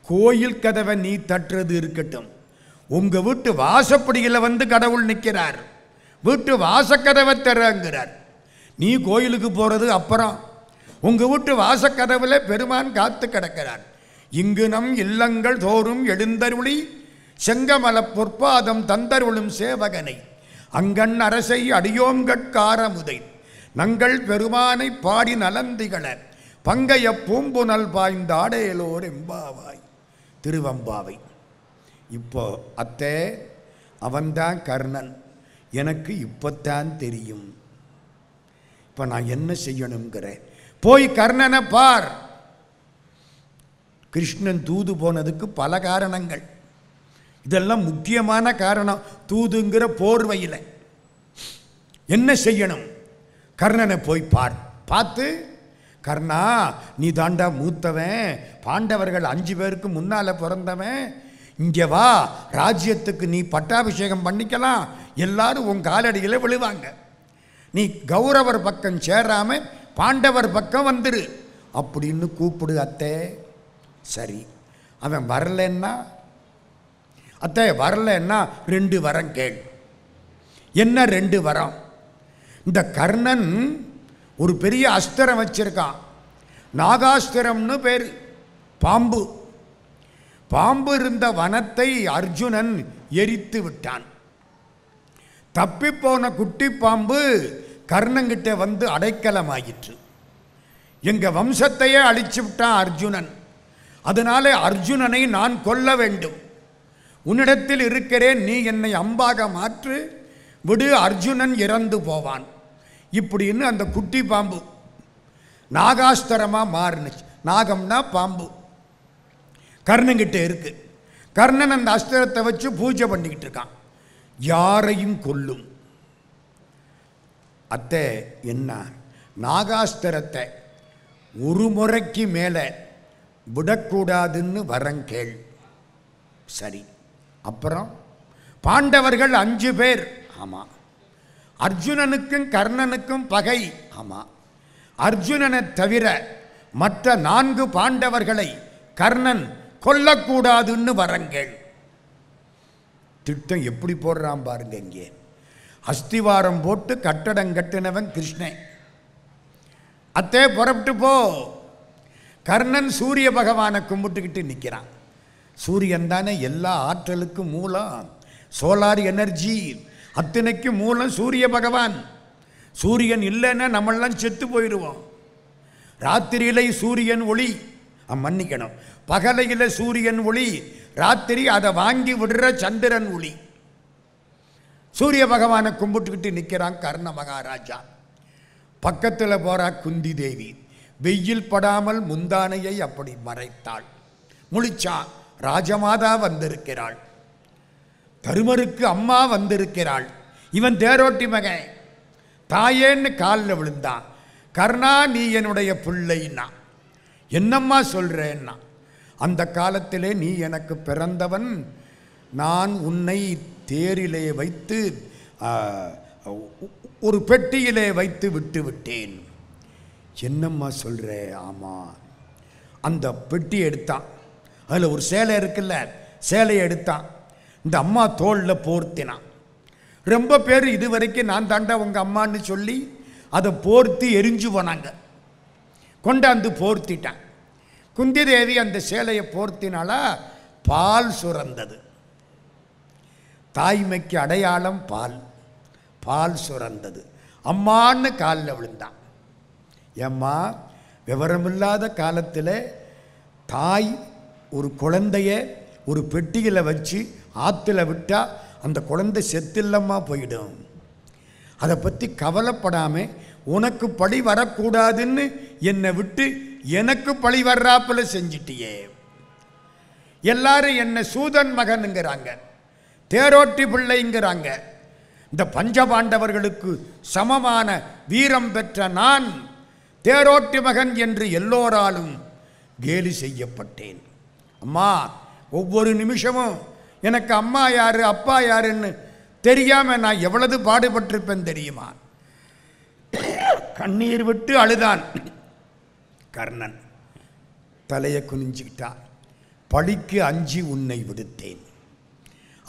கோயில் கதவை நீ தட்டுறது இருக்கட்டும் உங்கள் வீட்டு வாசப்படியில் வந்து கடவுள் நிற்கிறார் வீட்டு வாசக்கதவை திறங்கிறார் நீ கோயிலுக்கு போகிறது அப்புறம் உங்கள் வீட்டு வாசக்கதவில் பெருமான் காத்து கிடக்கிறான் இங்கு நம் இல்லங்கள் தோறும் எழுந்தருளி செங்கமல பொற்பாதம் தந்தருளும் சேவகனை அங்கண் அரசை அடியோங்கட்காரமுதை நங்கள் பெருமானை பாடி நலந்திகள பங்கைய பூம்புனல் பாய்ந்த ஆடையலோர் எம்பாவாய் திருவம்பாவை இப்போ அத்தே அவன்தான் கர்ணன் எனக்கு இப்போத்தான் தெரியும் இப்போ நான் என்ன செய்யணுங்கிறேன் போய் கர்ணனை பார் கிருஷ்ணன் தூது போனதுக்கு பல காரணங்கள் இதெல்லாம் முக்கியமான காரணம் தூதுங்கிற போர்வையில் என்ன செய்யணும் கர்ணனை போய் பார் பார்த்து கர்ணா நீ தாண்டா மூத்தவன் பாண்டவர்கள் அஞ்சு பேருக்கு முன்னால் பிறந்தவன் இங்கே வா ராஜ்யத்துக்கு நீ பட்டாபிஷேகம் பண்ணிக்கலாம் எல்லாரும் உன் காலடியில் விழுவாங்க நீ கௌரவர் பக்கம் சேராமல் பாண்டவர் பக்கம் வந்துரு அப்படின்னு கூப்பிடு அத்தை சரி அவன் வரலன்னா அத்தை வரலன்னா ரெண்டு வரம் கேள் என்ன ரெண்டு வரம் இந்த கர்ணன் ஒரு பெரிய அஸ்திரம் வச்சிருக்கான் நாகாஸ்திரம்னு பேர் பாம்பு பாம்பு இருந்த வனத்தை அர்ஜுனன் எரித்து விட்டான் தப்பிப்போன குட்டி பாம்பு கர்ணங்கிட்ட வந்து அடைக்கலம் ஆயிற்று எங்கள் வம்சத்தையே அழிச்சு விட்டான் அர்ஜுனன் அதனாலே அர்ஜுனனை நான் கொல்ல வேண்டும் உன்னிடத்தில் இருக்கிறேன் நீ என்னை அம்பாக மாற்று விடு அர்ஜுனன் இறந்து போவான் இப்படின்னு அந்த குட்டி பாம்பு நாகாஸ்தரமாக மாறுனுச்சு நாகம்னா பாம்பு கர்ணங்கிட்ட இருக்கு கர்ணன் அந்த அஸ்திரத்தை வச்சு பூஜை பண்ணிக்கிட்டு இருக்கான் யாரையும் கொல்லும் அத்தை என்ன நாகாஸ்திரத்தை ஒரு முறைக்கு மேலே விடக்கூடாதுன்னு வரங்கேள் சரி அப்புறம் பாண்டவர்கள் அஞ்சு பேர் ஆமாம் அர்ஜுனனுக்கும் கர்ணனுக்கும் பகை ஆமாம் அர்ஜுனனை தவிர மற்ற நான்கு பாண்டவர்களை கர்ணன் கொல்லக்கூடாதுன்னு வரங்கள் திட்டம் எப்படி போடுறான் பாருங்க இங்கே அஸ்திவாரம் போட்டு கட்டடம் கட்டினவன் கிருஷ்ணன் அத்தே புறப்பட்டு போ கர்ணன் சூரிய பகவானை கும்பிட்டுக்கிட்டு நிற்கிறான் சூரியன் தானே எல்லா ஆற்றலுக்கும் மூலம் சோலார் எனர்ஜி அத்தனைக்கு மூலம் சூரிய பகவான் சூரியன் இல்லைன்னா நம்மளாம் செத்து போயிடுவோம் ராத்திரியிலே சூரியன் ஒளி மன்னிக்கணும் பகலையில் சூரியன் ஒளி ராத்திரி அதை வாங்கி விடுற சந்திரன் ஒளி சூரிய பகவானை கும்பிட்டுக்கிட்டு நிற்கிறான் கர்ண மகாராஜா பக்கத்தில் போகிறா குந்தி தேவி வெயில் படாமல் முந்தானையை அப்படி மறைத்தாள் முழிச்சா ராஜமாதா வந்திருக்கிறாள் தருமருக்கு அம்மா வந்திருக்கிறாள் இவன் தேரோட்டி மகன் தாயேன்னு காலில் விழுந்தான் கர்ணா நீ என்னுடைய பிள்ளைன்னா என்னம்மா சொல்கிறேன்னா அந்த காலத்திலே நீ எனக்கு பிறந்தவன் நான் உன்னை தேரிலே வைத்து ஒரு பெட்டியிலே வைத்து விட்டு விட்டேன் என்னம்மா சொல்கிற ஆமாம் அந்த பெட்டி எடுத்தான் அதில் ஒரு சேலை இருக்குல்ல சேலையை எடுத்தான் இந்த அம்மா தோளில் போர்த்தினான் ரொம்ப பேர் இதுவரைக்கும் நான் தாண்டா உங்கள் அம்மான்னு சொல்லி அதை போர்த்தி எரிஞ்சு போனாங்க கொண்டாந்து போர்த்திட்டான் குந்தி தேவி அந்த சேலையை போர்த்தினால பால் சுரந்தது தாய்மைக்கு அடையாளம் பால் பால் சுரந்தது அம்மான்னு காலில் விழுந்தான் ஏம்மா விவரமில்லாத காலத்தில் தாய் ஒரு குழந்தைய ஒரு பெட்டியில் வச்சு ஆற்றுல விட்டால் அந்த குழந்தை செத்தில்லம்மா போயிடும் அதை பற்றி கவலைப்படாமல் உனக்கு பழி வரக்கூடாதுன்னு என்னை விட்டு எனக்கு பழி வர்றாப்பில் செஞ்சிட்டியே எல்லாரும் என்னை சூதன் மகனுங்கிறாங்க தேரோட்டி பிள்ளைங்கிறாங்க இந்த பஞ்சபாண்டவர்களுக்கு சமமான வீரம் பெற்ற நான் தேரோட்டி மகன் என்று எல்லோராலும் கேலி செய்யப்பட்டேன் அம்மா ஒவ்வொரு நிமிஷமும் எனக்கு அம்மா யார் அப்பா யாருன்னு தெரியாமல் நான் எவ்வளவு பாடுபட்டிருப்பேன் தெரியுமா கண்ணீர் விட்டு அழுதான் கர்ணன் தலையை குனிஞ்சிக்கிட்டான் பழிக்கு அஞ்சு உன்னை விடுத்தேன்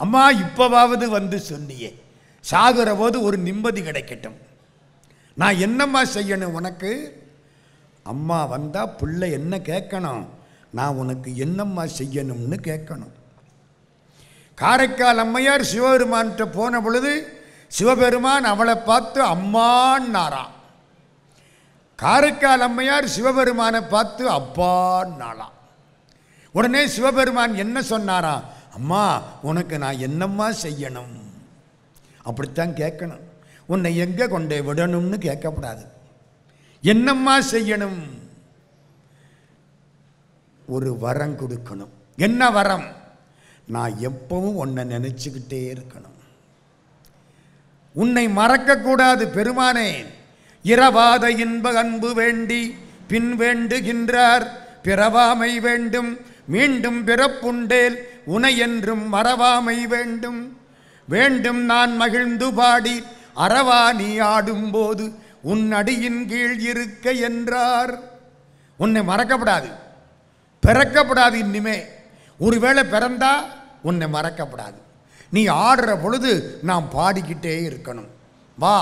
அம்மா இப்போவாவது வந்து சொன்னியே சாகுற போது ஒரு நிம்மதி கிடைக்கட்டும் நான் என்னம்மா செய்யணும் உனக்கு அம்மா வந்தால் பிள்ளை என்ன கேட்கணும் நான் உனக்கு என்னம்மா செய்யணும்னு கேட்கணும் காரைக்கால் அம்மையார் சிவபெருமான்கிட்ட போன பொழுது சிவபெருமான் அவளை பார்த்து அம்மான்னாராம் காரைக்கால் அம்மையார் சிவபெருமானை பார்த்து அப்பான்னாளாம் உடனே சிவபெருமான் என்ன சொன்னாராம் அம்மா உனக்கு நான் என்னம்மா செய்யணும் அப்படித்தான் கேட்கணும் உன்னை எங்கே கொண்டு விடணும்னு கேட்கக்கூடாது என்னம்மா செய்யணும் ஒரு வரம் கொடுக்கணும் என்ன வரம் நான் எப்பவும் உன்னை நினச்சிக்கிட்டே இருக்கணும் உன்னை மறக்கக்கூடாது பெருமானே இரவாத இன்ப அன்பு வேண்டி பின் வேண்டுகின்றார் பிறவாமை வேண்டும் மீண்டும் பிறப்புண்டேல் உனை என்றும் மறவாமை வேண்டும் வேண்டும் நான் மகிழ்ந்து பாடி அறவா நீ ஆடும்போது உன் அடியின் கீழ் இருக்க என்றார் உன்னை மறக்கப்படாது பிறக்கப்படாது இன்னுமே ஒருவேளை பிறந்தா உன்னை மறக்கப்படாது நீ ஆடுற பொழுது நாம் பாடிக்கிட்டே இருக்கணும் வா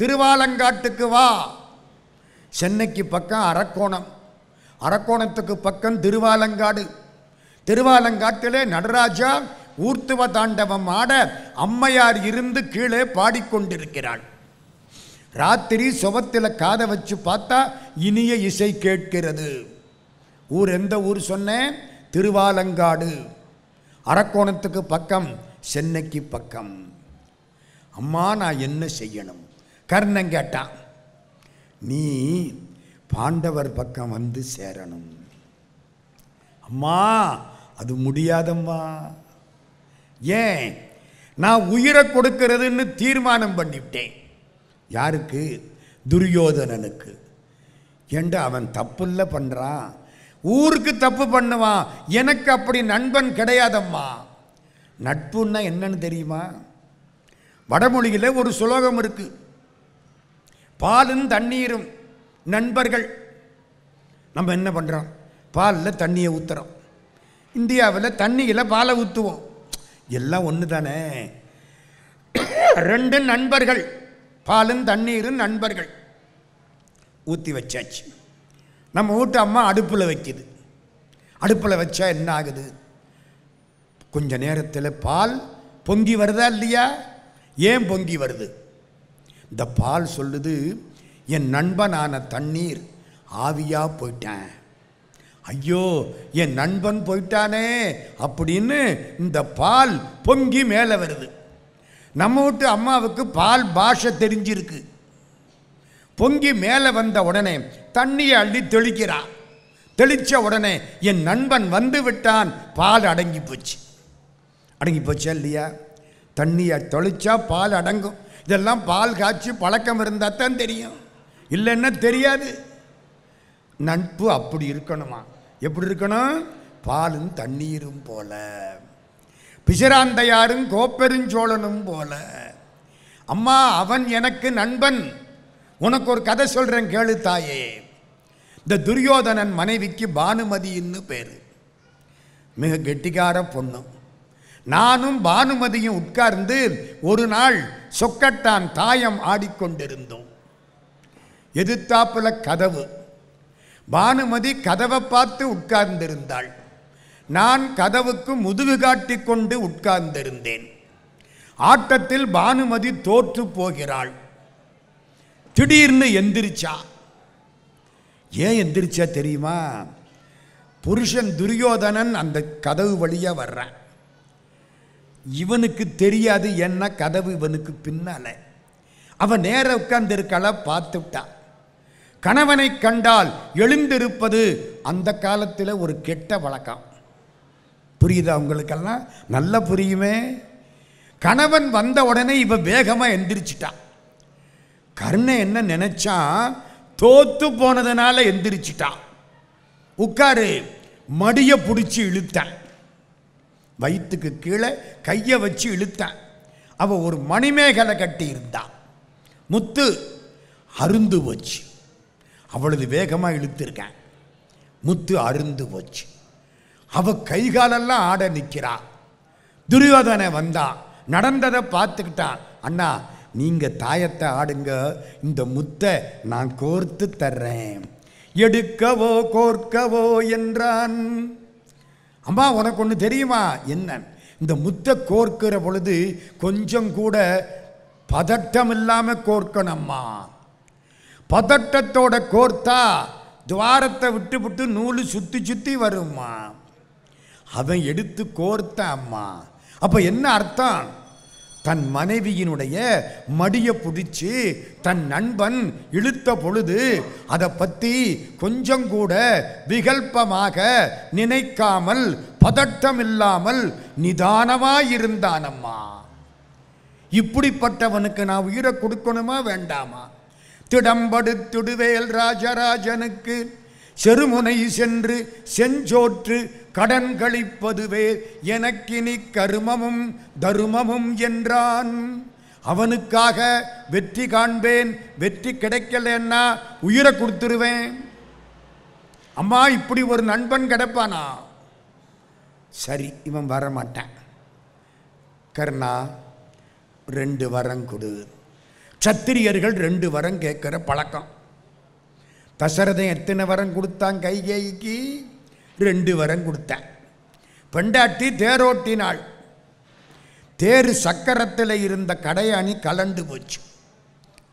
திருவாலங்காட்டுக்கு வா சென்னைக்கு பக்கம் அரக்கோணம் அரக்கோணத்துக்கு பக்கம் திருவாலங்காடு திருவாலங்காட்டிலே நடராஜா ஊர்த்துவ தாண்டவம் ஆட அம்மையார் இருந்து கீழே பாடிக்கொண்டிருக்கிறாள் ராத்திரி சுபத்தில் காதை வச்சு பார்த்தா இனிய இசை கேட்கிறது ஊர் எந்த ஊர் சொன்னேன் திருவாலங்காடு அரக்கோணத்துக்கு பக்கம் சென்னைக்கு பக்கம் அம்மா நான் என்ன செய்யணும் கர்ணன் கேட்டான் நீ பாண்டவர் பக்கம் வந்து சேரணும் அம்மா அது முடியாதம்மா ஏன் நான் உயிரை கொடுக்கிறதுன்னு தீர்மானம் பண்ணிவிட்டேன் யாருக்கு துரியோதனனுக்கு என்று அவன் தப்புல்ல பண்ணுறான் ஊருக்கு தப்பு பண்ணுவான் எனக்கு அப்படி நண்பன் கிடையாதம்மா நட்புன்னா என்னன்னு தெரியுமா வடமொழியில் ஒரு சுலோகம் இருக்குது பாலும் தண்ணீரும் நண்பர்கள் நம்ம என்ன பண்ணுறோம் பாலில் தண்ணியை ஊற்றுறோம் இந்தியாவில் தண்ணியில் பாலை ஊற்றுவோம் எல்லாம் ஒன்று தானே ரெண்டு நண்பர்கள் பாலும் தண்ணீரும் நண்பர்கள் ஊற்றி வச்சாச்சு நம்ம வீட்டு அம்மா அடுப்பில் வைக்குது அடுப்பில் வச்சா என்ன ஆகுது கொஞ்ச நேரத்தில் பால் பொங்கி வருதா இல்லையா ஏன் பொங்கி வருது இந்த பால் சொல்லுது என் நண்பனான தண்ணீர் ஆவியாக போயிட்டேன் ஐயோ என் நண்பன் போயிட்டானே அப்படின்னு இந்த பால் பொங்கி மேலே வருது நம்ம வீட்டு அம்மாவுக்கு பால் பாஷை தெரிஞ்சிருக்கு பொங்கி மேலே வந்த உடனே தண்ணியை அள்ளி தெளிக்கிறான் தெளித்த உடனே என் நண்பன் வந்து விட்டான் பால் அடங்கி போச்சு அடங்கி போச்சா இல்லையா தண்ணியை தொளிச்சா பால் அடங்கும் இதெல்லாம் பால் காய்ச்சி பழக்கம் இருந்தால் தான் தெரியும் இல்லைன்னா தெரியாது நட்பு அப்படி இருக்கணுமா எப்படி இருக்கணும் பாலும் தண்ணீரும் போல பிசிராந்தையாரும் கோப்பெருஞ்சோழனும் போல அம்மா அவன் எனக்கு நண்பன் உனக்கு ஒரு கதை சொல்கிறேன் கேளு தாயே இந்த துரியோதனன் மனைவிக்கு பானுமதின்னு பேர் மிக கெட்டிக்கார பொண்ணு நானும் பானுமதியும் உட்கார்ந்து ஒரு நாள் சொக்கட்டான் தாயம் ஆடிக்கொண்டிருந்தோம் எதிர்த்தாப்புல கதவு பானுமதி கதவை பார்த்து உட்கார்ந்திருந்தாள் நான் கதவுக்கு முதுகு காட்டி கொண்டு உட்கார்ந்திருந்தேன் ஆட்டத்தில் பானுமதி தோற்று போகிறாள் திடீர்னு எந்திரிச்சா ஏன் எந்திரிச்சா தெரியுமா புருஷன் துரியோதனன் அந்த கதவு வழியாக வர்றான் இவனுக்கு தெரியாது என்ன கதவு இவனுக்கு பின்னால அவன் நேர இருக்கலாம் பார்த்துட்டான் கணவனை கண்டால் எழுந்திருப்பது அந்த காலத்தில் ஒரு கெட்ட வழக்கம் புரியுதா உங்களுக்கெல்லாம் நல்லா புரியுமே கணவன் வந்த உடனே இவ வேகமாக எந்திரிச்சிட்டான் கருணை என்ன நினைச்சா தோத்து போனதுனால எந்திரிச்சிட்டான் உட்காரு மடியை பிடிச்சி இழுத்தான் வயிற்றுக்கு கீழே கையை வச்சு இழுத்தான் அவள் ஒரு மணிமேகலை கட்டி இருந்தான் முத்து அருந்து வச்சு அவ்வளவு வேகமாக இழுத்துருக்கேன் முத்து அருந்து போச்சு அவ கைகாலெல்லாம் ஆட நிற்கிறா துரியோதனை வந்தான் நடந்ததை பார்த்துக்கிட்டான் அண்ணா நீங்கள் தாயத்தை ஆடுங்க இந்த முத்தை நான் கோர்த்து தர்றேன் எடுக்கவோ கோர்க்கவோ என்றான் அம்மா உனக்கு ஒன்று தெரியுமா என்ன இந்த முத்தை கோர்க்கிற பொழுது கொஞ்சம் கூட பதட்டம் இல்லாமல் கோர்க்கணும்மா பதட்டத்தோட கோர்த்தா துவாரத்தை விட்டு விட்டு நூல் சுற்றி சுற்றி வருமா அவன் எடுத்து கோர்த்த அம்மா அப்போ என்ன அர்த்தம் தன் மனைவியினுடைய மடியை பிடிச்சி தன் நண்பன் இழுத்த பொழுது அதை பற்றி கொஞ்சம் கூட விகல்பமாக நினைக்காமல் பதட்டம் இல்லாமல் நிதானமாக இருந்தானம்மா இப்படிப்பட்டவனுக்கு நான் உயிரை கொடுக்கணுமா வேண்டாமா திடம்படு துடுவேல் ராஜராஜனுக்கு செருமுனை சென்று செஞ்சோற்று கடன் கழிப்பதுவே எனக்கினி கருமமும் தருமமும் என்றான் அவனுக்காக வெற்றி காண்பேன் வெற்றி கிடைக்கலன்னா உயிரை கொடுத்துருவேன் அம்மா இப்படி ஒரு நண்பன் கிடைப்பானா சரி இவன் வரமாட்டான் கர்ணா ரெண்டு வரம் கொடு சத்திரியர்கள் ரெண்டு வரம் கேட்குற பழக்கம் தசரதன் எத்தனை வரம் கொடுத்தான் கைகேய்க்கு ரெண்டு வரம் கொடுத்தேன் பெண்டாட்டி தேரோட்டினாள் தேர் சக்கரத்தில் இருந்த கடையாணி கலண்டு போச்சு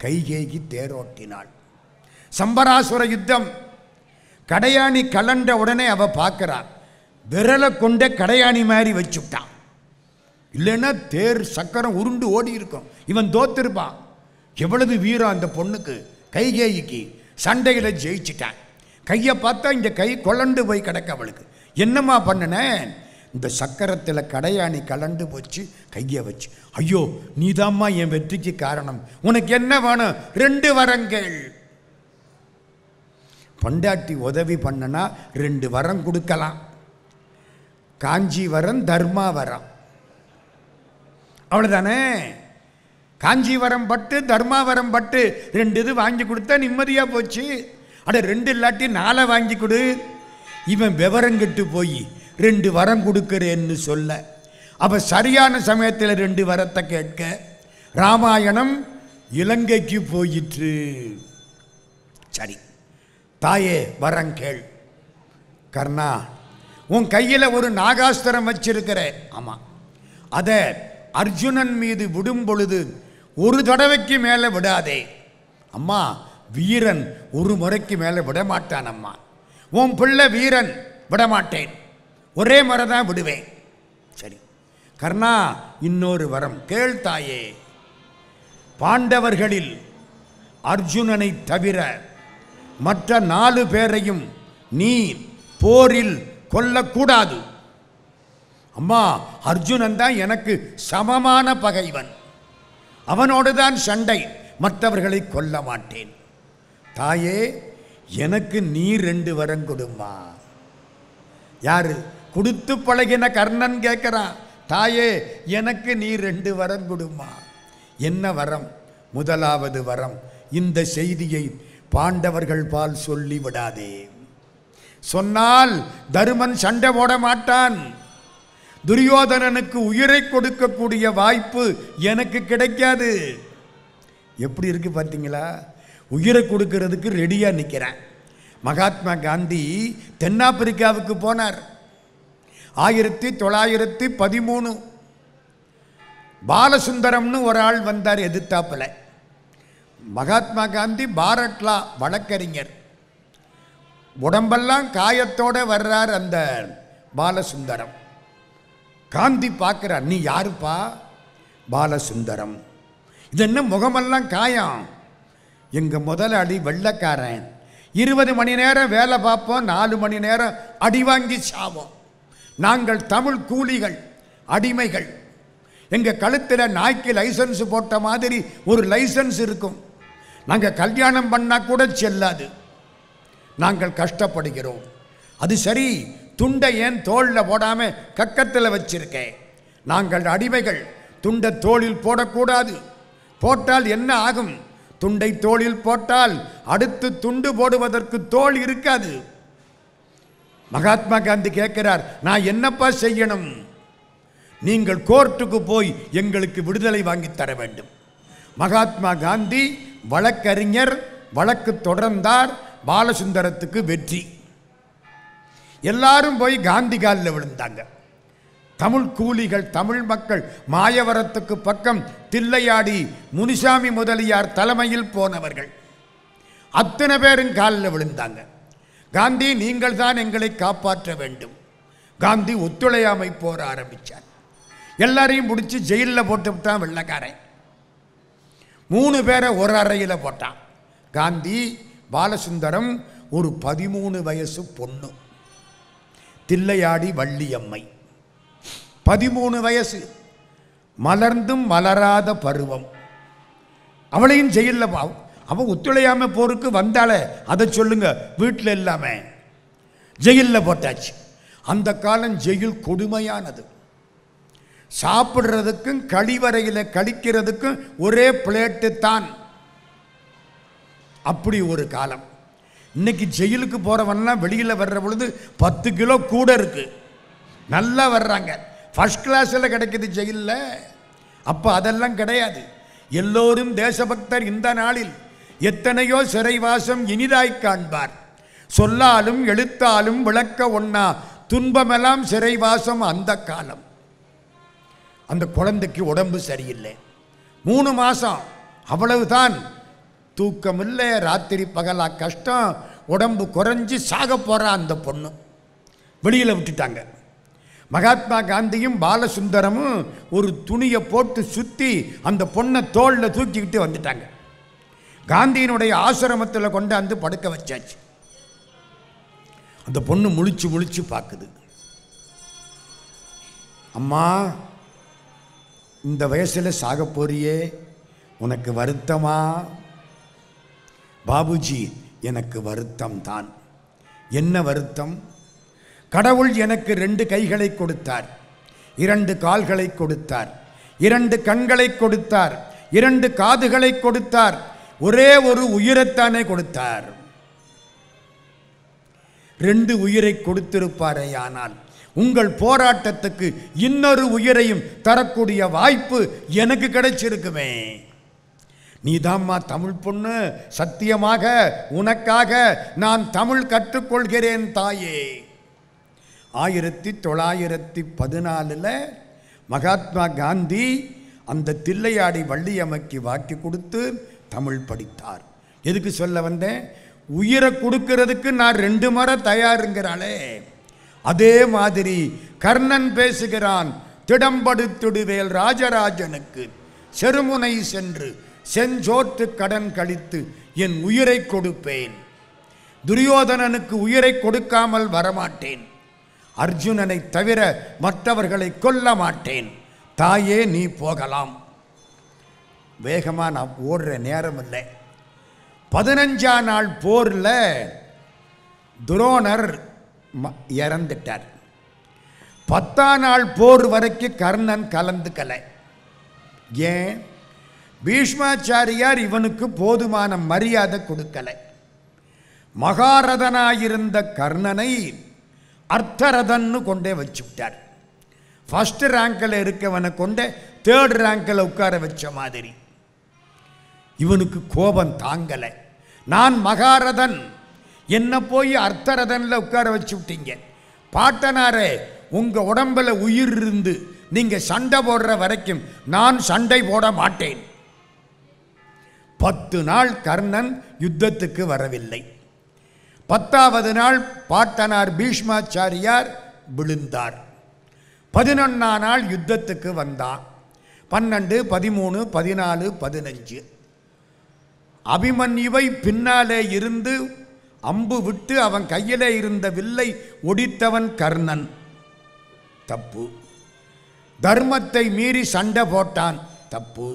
கைகேகி தேரோட்டினாள் சம்பராசுர யுத்தம் கடையாணி கலண்ட உடனே அவ பார்க்கிறார் விரலை கொண்ட கடையாணி மாதிரி வச்சுட்டான் இல்லைன்னா தேர் சக்கரம் உருண்டு ஓடி இருக்கும் இவன் தோத்திருப்பான் எவ்வளவு வீரம் அந்த பொண்ணுக்கு கைகேயிக்கு சண்டையில் ஜெயிச்சிட்டேன் கையை பார்த்தா இந்த கை கொலண்டு போய் கிடக்க அவளுக்கு என்னம்மா பண்ணினேன் இந்த சக்கரத்தில் கடையாணி கலண்டு போச்சு கையை வச்சு ஐயோ நீ நீதாம்மா என் வெற்றிக்கு காரணம் உனக்கு என்ன வேணும் ரெண்டு வரங்கள் பொண்டாட்டி உதவி பண்ணனா ரெண்டு வரம் கொடுக்கலாம் காஞ்சி வரம் தர்மா வரம் அவ்வளோதானே காஞ்சிவரம் பட்டு தர்மாவரம் பட்டு ரெண்டு இது வாங்கி கொடுத்தா நிம்மதியாக போச்சு அட ரெண்டு இல்லாட்டி நாளை வாங்கி கொடு இவன் விவரங்கிட்டு போய் ரெண்டு வரம் கொடுக்குறேன்னு சொல்ல அப்போ சரியான சமயத்தில் ரெண்டு வரத்தை கேட்க ராமாயணம் இலங்கைக்கு போயிற்று சரி தாயே வரம் கேள் கர்ணா உன் கையில் ஒரு நாகாஸ்திரம் வச்சிருக்கிற ஆமாம் அதை அர்ஜுனன் மீது விடும் பொழுது ஒரு தடவைக்கு மேலே விடாதே அம்மா வீரன் ஒரு முறைக்கு மேலே விடமாட்டான் அம்மா உன் பிள்ளை வீரன் விடமாட்டேன் ஒரே முறை தான் விடுவேன் சரி கர்ணா இன்னொரு வரம் கேள் தாயே பாண்டவர்களில் அர்ஜுனனை தவிர மற்ற நாலு பேரையும் நீ போரில் கொல்லக்கூடாது அம்மா அர்ஜுனன் தான் எனக்கு சமமான பகைவன் தான் சண்டை மற்றவர்களை கொல்ல மாட்டேன் தாயே எனக்கு நீ ரெண்டு வரம் கொடுமா யாரு கொடுத்து பழகின கர்ணன் கேட்குறான் தாயே எனக்கு நீ ரெண்டு வரம் கொடுமா என்ன வரம் முதலாவது வரம் இந்த செய்தியை பாண்டவர்கள் பால் சொல்லி விடாதே சொன்னால் தருமன் சண்டை போட மாட்டான் துரியோதனனுக்கு உயிரை கொடுக்கக்கூடிய வாய்ப்பு எனக்கு கிடைக்காது எப்படி இருக்குது பார்த்தீங்களா உயிரை கொடுக்கறதுக்கு ரெடியாக நிற்கிறேன் மகாத்மா காந்தி தென்னாப்பிரிக்காவுக்கு போனார் ஆயிரத்தி தொள்ளாயிரத்தி பதிமூணு பாலசுந்தரம்னு ஒரு ஆள் வந்தார் எதிர்த்தாப்பில் மகாத்மா காந்தி பாரட்லா வழக்கறிஞர் உடம்பெல்லாம் காயத்தோடு வர்றார் அந்த பாலசுந்தரம் காந்தி பார்க்குறார் நீ யாருப்பா பாலசுந்தரம் இது என்ன முகமெல்லாம் காயம் எங்கள் முதலாளி வெள்ளக்காரன் இருபது மணி நேரம் வேலை பார்ப்போம் நாலு மணி நேரம் அடி வாங்கி சாவோம் நாங்கள் தமிழ் கூலிகள் அடிமைகள் எங்கள் கழுத்தில் நாய்க்கு லைசன்ஸ் போட்ட மாதிரி ஒரு லைசன்ஸ் இருக்கும் நாங்கள் கல்யாணம் பண்ணால் கூட செல்லாது நாங்கள் கஷ்டப்படுகிறோம் அது சரி துண்டை ஏன் தோளில் போடாமல் கக்கத்தில் வச்சிருக்கேன் நாங்கள் அடிமைகள் துண்டை தோளில் போடக்கூடாது போட்டால் என்ன ஆகும் துண்டை தோளில் போட்டால் அடுத்து துண்டு போடுவதற்கு தோல் இருக்காது மகாத்மா காந்தி கேட்கிறார் நான் என்னப்பா செய்யணும் நீங்கள் கோர்ட்டுக்கு போய் எங்களுக்கு விடுதலை வாங்கி தர வேண்டும் மகாத்மா காந்தி வழக்கறிஞர் வழக்கு தொடர்ந்தார் பாலசுந்தரத்துக்கு வெற்றி எல்லாரும் போய் காந்தி காலில் விழுந்தாங்க தமிழ் கூலிகள் தமிழ் மக்கள் மாயவரத்துக்கு பக்கம் தில்லையாடி முனிசாமி முதலியார் தலைமையில் போனவர்கள் அத்தனை பேரும் காலில் விழுந்தாங்க காந்தி நீங்கள் தான் எங்களை காப்பாற்ற வேண்டும் காந்தி ஒத்துழையாமை போற ஆரம்பித்தார் எல்லாரையும் பிடிச்சி ஜெயிலில் போட்டு விட்டான் வெள்ளக்காரன் மூணு பேரை ஒரு அறையில் போட்டான் காந்தி பாலசுந்தரம் ஒரு பதிமூணு வயசு பொண்ணு தில்லையாடி வள்ளியம்மை பதிமூணு வயசு மலர்ந்தும் மலராத பருவம் அவளையும் ஜெயிலில் அவன் ஒத்துழையாமல் போருக்கு வந்தாலே அதை சொல்லுங்க வீட்டில் இல்லாம ஜெயிலில் போட்டாச்சு அந்த காலம் ஜெயில் கொடுமையானது சாப்பிட்றதுக்கும் கழிவறையில் கழிக்கிறதுக்கும் ஒரே பிளேட்டு தான் அப்படி ஒரு காலம் இன்னைக்கு ஜெயிலுக்கு போகிறவன்லாம் வெளியில் வர்ற பொழுது பத்து கிலோ கூட இருக்குது நல்லா வர்றாங்க ஃபஸ்ட் கிளாஸில் கிடைக்கிது ஜெயிலில் அப்போ அதெல்லாம் கிடையாது எல்லோரும் தேசபக்தர் இந்த நாளில் எத்தனையோ சிறைவாசம் இனிதாய் காண்பார் சொல்லாலும் எழுத்தாலும் விளக்க ஒன்னா துன்பமெல்லாம் சிறைவாசம் அந்த காலம் அந்த குழந்தைக்கு உடம்பு சரியில்லை மூணு மாதம் அவ்வளவுதான் தூக்கம் இல்லை ராத்திரி பகலாக கஷ்டம் உடம்பு குறைஞ்சி சாக போகிறா அந்த பொண்ணு வெளியில் விட்டுட்டாங்க மகாத்மா காந்தியும் பாலசுந்தரமும் ஒரு துணியை போட்டு சுற்றி அந்த பொண்ணை தோளில் தூக்கிக்கிட்டு வந்துட்டாங்க காந்தியினுடைய ஆசிரமத்தில் கொண்டாந்து படுக்க வச்சாச்சு அந்த பொண்ணு முழிச்சு முழிச்சு பார்க்குது அம்மா இந்த வயசில் சாக போறியே உனக்கு வருத்தமாக பாபுஜி எனக்கு வருத்தம் தான் என்ன வருத்தம் கடவுள் எனக்கு ரெண்டு கைகளை கொடுத்தார் இரண்டு கால்களை கொடுத்தார் இரண்டு கண்களை கொடுத்தார் இரண்டு காதுகளை கொடுத்தார் ஒரே ஒரு உயிரைத்தானே கொடுத்தார் ரெண்டு உயிரை கொடுத்திருப்பாரே ஆனால் உங்கள் போராட்டத்துக்கு இன்னொரு உயிரையும் தரக்கூடிய வாய்ப்பு எனக்கு கிடைச்சிருக்குமே நீதாம்மா தமிழ் பொண்ணு சத்தியமாக உனக்காக நான் தமிழ் கற்றுக்கொள்கிறேன் தாயே ஆயிரத்தி தொள்ளாயிரத்தி பதினாலில் மகாத்மா காந்தி அந்த தில்லையாடி வள்ளியம்மைக்கு வாக்கி கொடுத்து தமிழ் படித்தார் எதுக்கு சொல்ல வந்தேன் உயிரை கொடுக்கறதுக்கு நான் ரெண்டு முறை தயாருங்கிறாளே அதே மாதிரி கர்ணன் பேசுகிறான் திடம்படுத்துடுவேல் ராஜராஜனுக்கு செருமுனை சென்று செஞ்சோத்து கடன் கழித்து என் உயிரை கொடுப்பேன் துரியோதனனுக்கு உயிரை கொடுக்காமல் வரமாட்டேன் அர்ஜுனனை தவிர மற்றவர்களை கொல்ல மாட்டேன் தாயே நீ போகலாம் வேகமாக நான் ஓடுற நேரம் இல்லை பதினஞ்சாம் நாள் போரில் துரோணர் இறந்துட்டார் பத்தாம் நாள் போர் வரைக்கும் கர்ணன் கலந்துக்கலை ஏன் பீஷ்மாச்சாரியார் இவனுக்கு போதுமான மரியாதை கொடுக்கலை மகாரதனாயிருந்த கர்ணனை அர்த்தரதன்னு கொண்டே வச்சு விட்டார் ஃபஸ்ட் ரேங்கில் இருக்கவனை கொண்டே தேர்ட் ரேங்கில் உட்கார வச்ச மாதிரி இவனுக்கு கோபம் தாங்கலை நான் மகாரதன் என்னை போய் அர்த்தரதனில் உட்கார வச்சு விட்டீங்க பாட்டனாரே உங்கள் உடம்பில் உயிர் இருந்து நீங்கள் சண்டை போடுற வரைக்கும் நான் சண்டை போட மாட்டேன் பத்து நாள் கர்ணன் யுத்தத்துக்கு வரவில்லை பத்தாவது நாள் பாட்டனார் பீஷ்மாச்சாரியார் விழுந்தார் பதினொன்னா நாள் யுத்தத்துக்கு வந்தான் பன்னெண்டு பதிமூணு பதினாலு பதினஞ்சு அபிமன்யுவை பின்னாலே இருந்து அம்பு விட்டு அவன் கையிலே இருந்த வில்லை ஒடித்தவன் கர்ணன் தப்பு தர்மத்தை மீறி சண்டை போட்டான் தப்பு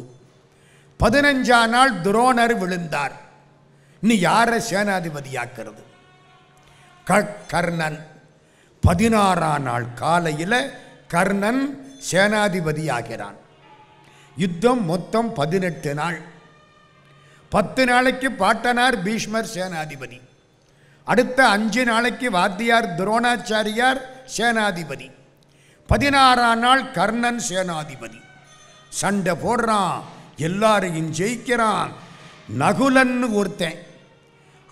பதினஞ்சாம் நாள் துரோணர் விழுந்தார் இன்னும் யாரை சேனாதிபதியாக்குறது க கர்ணன் பதினாறாம் நாள் காலையில் கர்ணன் சேனாதிபதியாகிறான் யுத்தம் மொத்தம் பதினெட்டு நாள் பத்து நாளைக்கு பாட்டனார் பீஷ்மர் சேனாதிபதி அடுத்த அஞ்சு நாளைக்கு வாத்தியார் துரோணாச்சாரியார் சேனாதிபதி பதினாறாம் நாள் கர்ணன் சேனாதிபதி சண்டை போடுறான் எல்லாரையும் ஜெயிக்கிறான் நகுலன்னு ஒருத்தன்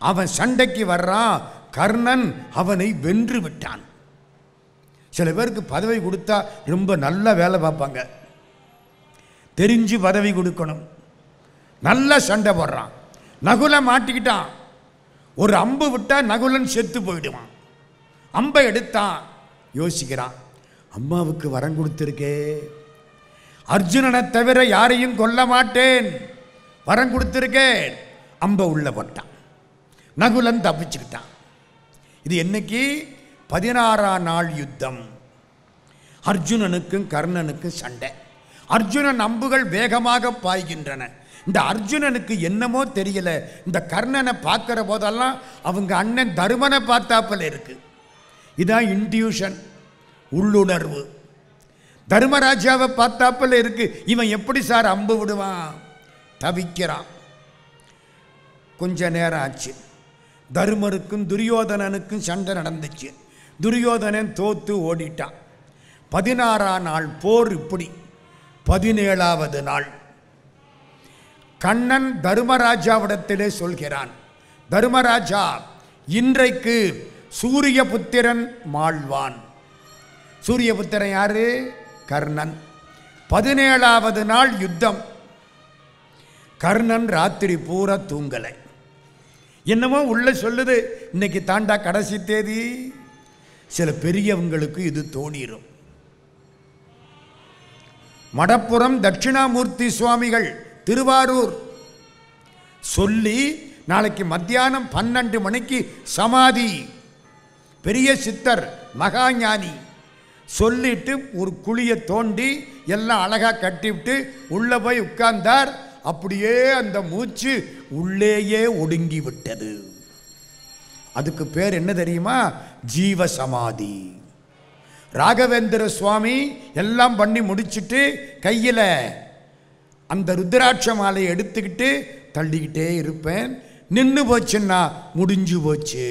அவன் சண்டைக்கு வர்றான் கர்ணன் அவனை வென்று விட்டான் சில பேருக்கு பதவி கொடுத்தா ரொம்ப நல்ல வேலை பார்ப்பாங்க தெரிஞ்சு பதவி கொடுக்கணும் நல்ல சண்டை போடுறான் நகுலை மாட்டிக்கிட்டான் ஒரு அம்பு விட்டால் நகுலன் செத்து போயிடுவான் அம்பை எடுத்தான் யோசிக்கிறான் அம்மாவுக்கு வரம் கொடுத்துருக்கே அர்ஜுனனை தவிர யாரையும் கொல்ல மாட்டேன் வரம் கொடுத்துருக்கேன் அம்ப உள்ள போட்டான் நகுலன் தப்பிச்சுக்கிட்டான் இது என்னைக்கு பதினாறாம் நாள் யுத்தம் அர்ஜுனனுக்கும் கர்ணனுக்கும் சண்டை அர்ஜுனன் அம்புகள் வேகமாக பாய்கின்றன இந்த அர்ஜுனனுக்கு என்னமோ தெரியல இந்த கர்ணனை பார்க்குற போதெல்லாம் அவங்க அண்ணன் தருமனை பார்த்தாப்பில் இருக்குது இதுதான் இன்ட்யூஷன் உள்ளுணர்வு தர்மராஜாவை பார்த்தாப்பில் இருக்கு இவன் எப்படி சார் அம்பு விடுவான் தவிக்கிறான் கொஞ்ச நேரம் ஆச்சு தருமருக்கும் துரியோதனனுக்கும் சண்டை நடந்துச்சு துரியோதனன் தோத்து ஓடிட்டான் பதினாறாம் நாள் போர் இப்படி பதினேழாவது நாள் கண்ணன் தர்மராஜாவிடத்திலே சொல்கிறான் தர்மராஜா இன்றைக்கு சூரிய புத்திரன் மாழ்வான் சூரியபுத்திரன் யாரு கர்ணன் பதினேழாவது நாள் யுத்தம் கர்ணன் ராத்திரி பூரா தூங்கலை என்னமோ உள்ள சொல்லுது இன்னைக்கு தாண்டா கடைசி தேதி சில பெரியவங்களுக்கு இது தோணிரும் மடப்புறம் தட்சிணாமூர்த்தி சுவாமிகள் திருவாரூர் சொல்லி நாளைக்கு மத்தியானம் பன்னெண்டு மணிக்கு சமாதி பெரிய சித்தர் மகாஞானி சொல்லிட்டு ஒரு குழியை தோண்டி எல்லாம் அழகாக கட்டிவிட்டு உள்ளே போய் உட்கார்ந்தார் அப்படியே அந்த மூச்சு உள்ளேயே ஒடுங்கி விட்டது அதுக்கு பேர் என்ன தெரியுமா ஜீவ சமாதி ராகவேந்திர சுவாமி எல்லாம் பண்ணி முடிச்சுட்டு கையில் அந்த ருத்ராட்ச மாலையை எடுத்துக்கிட்டு தள்ளிக்கிட்டே இருப்பேன் நின்று போச்சுன்னா முடிஞ்சு போச்சு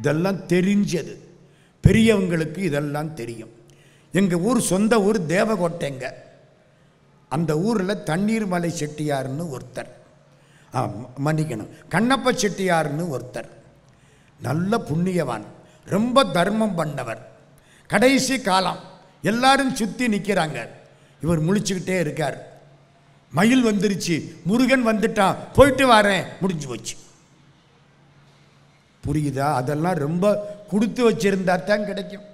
இதெல்லாம் தெரிஞ்சது பெரியவங்களுக்கு இதெல்லாம் தெரியும் எங்கள் ஊர் சொந்த ஊர் தேவகோட்டைங்க அந்த ஊரில் தண்ணீர் மலை செட்டியார்னு ஒருத்தர் மன்னிக்கணும் கண்ணப்ப செட்டியார்னு ஒருத்தர் நல்ல புண்ணியவான் ரொம்ப தர்மம் பண்ணவர் கடைசி காலம் எல்லாரும் சுற்றி நிற்கிறாங்க இவர் முழிச்சுக்கிட்டே இருக்கார் மயில் வந்துருச்சு முருகன் வந்துட்டான் போயிட்டு வரேன் முடிஞ்சு போச்சு புரியுதா அதெல்லாம் ரொம்ப கொடுத்து வச்சுருந்தா தான் கிடைக்கும்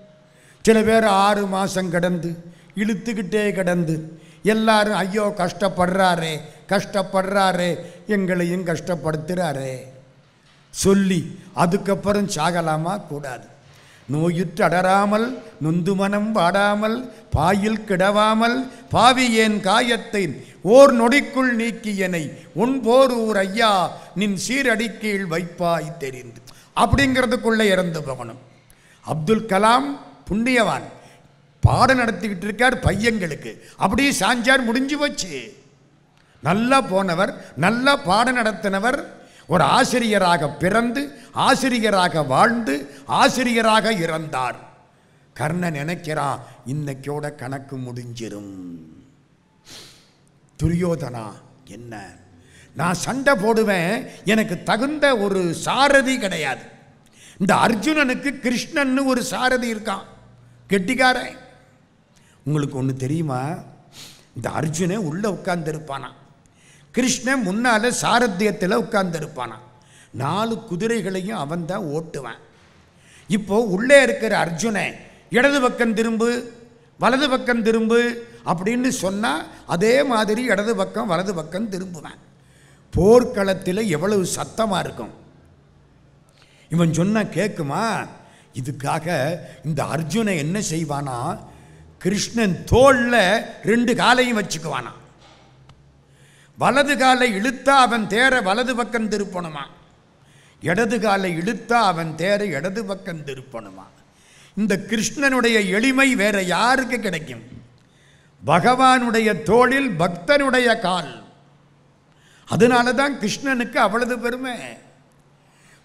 சில பேர் ஆறு மாதம் கடந்து இழுத்துக்கிட்டே கடந்து எல்லாரும் ஐயோ கஷ்டப்படுறாரே கஷ்டப்படுறாரே எங்களையும் கஷ்டப்படுத்துகிறாரே சொல்லி அதுக்கப்புறம் சாகலாமா கூடாது நோயுற்று அடராமல் நொந்து மனம் வாடாமல் பாயில் கிடவாமல் பாவி ஏன் காயத்தை ஓர் நொடிக்குள் நீக்கியனை உன் போர் ஊர் ஐயா நின் சீரடிக்கீழ் வைப்பாய் தெரிந்து அப்படிங்கிறதுக்குள்ளே இறந்து போகணும் அப்துல் கலாம் புண்ணியவான் பாடம் நடத்திக்கிட்டு இருக்கார் பையங்களுக்கு அப்படியே சாஞ்சார் முடிஞ்சு போச்சு நல்லா போனவர் நல்லா பாடம் நடத்தினவர் ஒரு ஆசிரியராக பிறந்து ஆசிரியராக வாழ்ந்து ஆசிரியராக இறந்தார் கர்ணன் நினைக்கிறான் இன்னைக்கோட கணக்கு முடிஞ்சிரும் துரியோதனா என்ன நான் சண்டை போடுவேன் எனக்கு தகுந்த ஒரு சாரதி கிடையாது இந்த அர்ஜுனனுக்கு கிருஷ்ணன்னு ஒரு சாரதி இருக்கான் கெட்டிக்காரன் உங்களுக்கு ஒன்று தெரியுமா இந்த அர்ஜுனன் உள்ளே உட்கார்ந்துருப்பானான் கிருஷ்ணன் முன்னால் சாரத்தியத்தில் உட்கார்ந்துருப்பானான் நாலு குதிரைகளையும் அவன் தான் ஓட்டுவான் இப்போது உள்ளே இருக்கிற அர்ஜுனன் இடது பக்கம் திரும்பு வலது பக்கம் திரும்பு அப்படின்னு சொன்னால் அதே மாதிரி இடது பக்கம் வலது பக்கம் திரும்புவேன் போர்க்களத்தில் எவ்வளவு சத்தமாக இருக்கும் இவன் சொன்னால் கேட்குமா இதுக்காக இந்த அர்ஜுனை என்ன செய்வானா கிருஷ்ணன் தோளில் ரெண்டு காலையும் வச்சுக்குவானா வலது காலை இழுத்தா அவன் தேர வலது பக்கம் திருப்பணுமா இடது காலை இழுத்தா அவன் தேர இடது பக்கம் திருப்பணுமா இந்த கிருஷ்ணனுடைய எளிமை வேற யாருக்கு கிடைக்கும் பகவானுடைய தோளில் பக்தனுடைய கால் அதனால தான் கிருஷ்ணனுக்கு அவ்வளவு பெருமை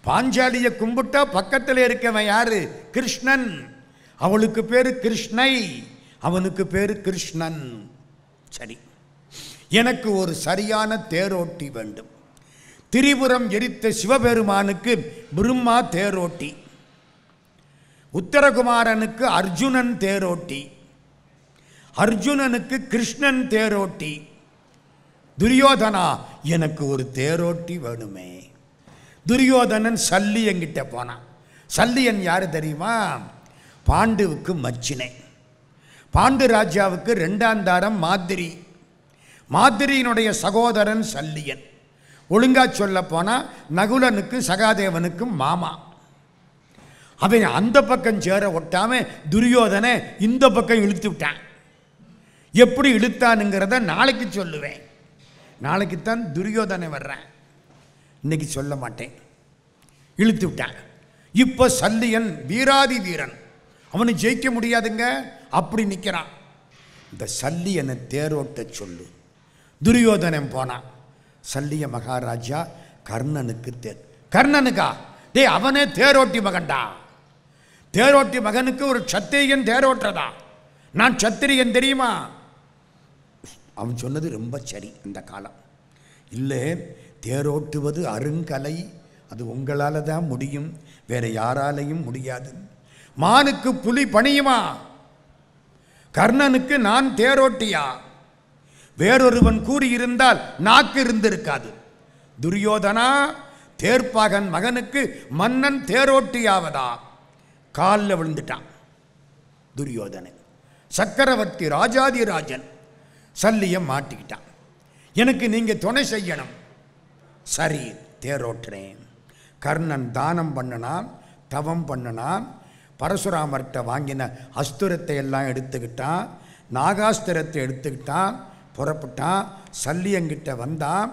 பாஞ்சாலியை கும்பிட்டா பக்கத்தில் இருக்கவன் யாரு கிருஷ்ணன் அவளுக்கு பேர் கிருஷ்ணை அவனுக்கு பேர் கிருஷ்ணன் சரி எனக்கு ஒரு சரியான தேரோட்டி வேண்டும் திரிபுரம் எரித்த சிவபெருமானுக்கு பிரம்மா தேரோட்டி உத்தரகுமாரனுக்கு அர்ஜுனன் தேரோட்டி அர்ஜுனனுக்கு கிருஷ்ணன் தேரோட்டி துரியோதனா எனக்கு ஒரு தேரோட்டி வேணுமே துரியோதனன் சல்லியங்கிட்ட போனான் சல்லியன் யார் தெரியுமா பாண்டுவுக்கு மச்சினை பாண்டு ராஜாவுக்கு ரெண்டாம் தாரம் மாதிரி மாதிரியினுடைய சகோதரன் சல்லியன் ஒழுங்கா சொல்ல போனால் நகுலனுக்கு சகாதேவனுக்கும் மாமா அவன் அந்த பக்கம் சேர ஒட்டாம துரியோதனை இந்த பக்கம் இழுத்து விட்டான் எப்படி இழுத்தானுங்கிறத நாளைக்கு சொல்லுவேன் நாளைக்குத்தான் துரியோதனை வர்றேன் இன்னைக்கு சொல்ல மாட்டேன் இழுத்து விட்டேன் இப்போ சல்லியன் வீராதி வீரன் அவனை ஜெயிக்க முடியாதுங்க அப்படி நிற்கிறான் இந்த சல்லியனை தேரோட்ட சொல்லு துரியோதனன் போனான் சல்லிய மகாராஜா கர்ணனுக்கு தேர் கர்ணனுக்கா டே அவனே தேரோட்டி மகன்டா தேரோட்டி மகனுக்கு ஒரு சத்திரியன் தேரோட்டுறதா நான் சத்திரியன் தெரியுமா அவன் சொன்னது ரொம்ப சரி இந்த காலம் இல்லை தேரோட்டுவது அருங்கலை அது உங்களால் தான் முடியும் வேறு யாராலையும் முடியாது மானுக்கு புலி பணியுமா கர்ணனுக்கு நான் தேரோட்டியா வேறொருவன் கூறியிருந்தால் நாக்கு இருந்திருக்காது துரியோதனா தேர்ப்பாகன் மகனுக்கு மன்னன் தேரோட்டியாவதா காலில் விழுந்துட்டான் துரியோதனன் சக்கரவர்த்தி ராஜாதிராஜன் சல்லியம் மாட்டிக்கிட்டான் எனக்கு நீங்கள் துணை செய்யணும் சரி தேரோட்டுறேன் கர்ணன் தானம் பண்ணினான் தவம் பண்ணினான் பரசுராமர்கிட்ட வாங்கின அஸ்திரத்தை எல்லாம் எடுத்துக்கிட்டான் நாகாஸ்திரத்தை எடுத்துக்கிட்டான் புறப்பட்டான் சல்லியங்கிட்ட வந்தான்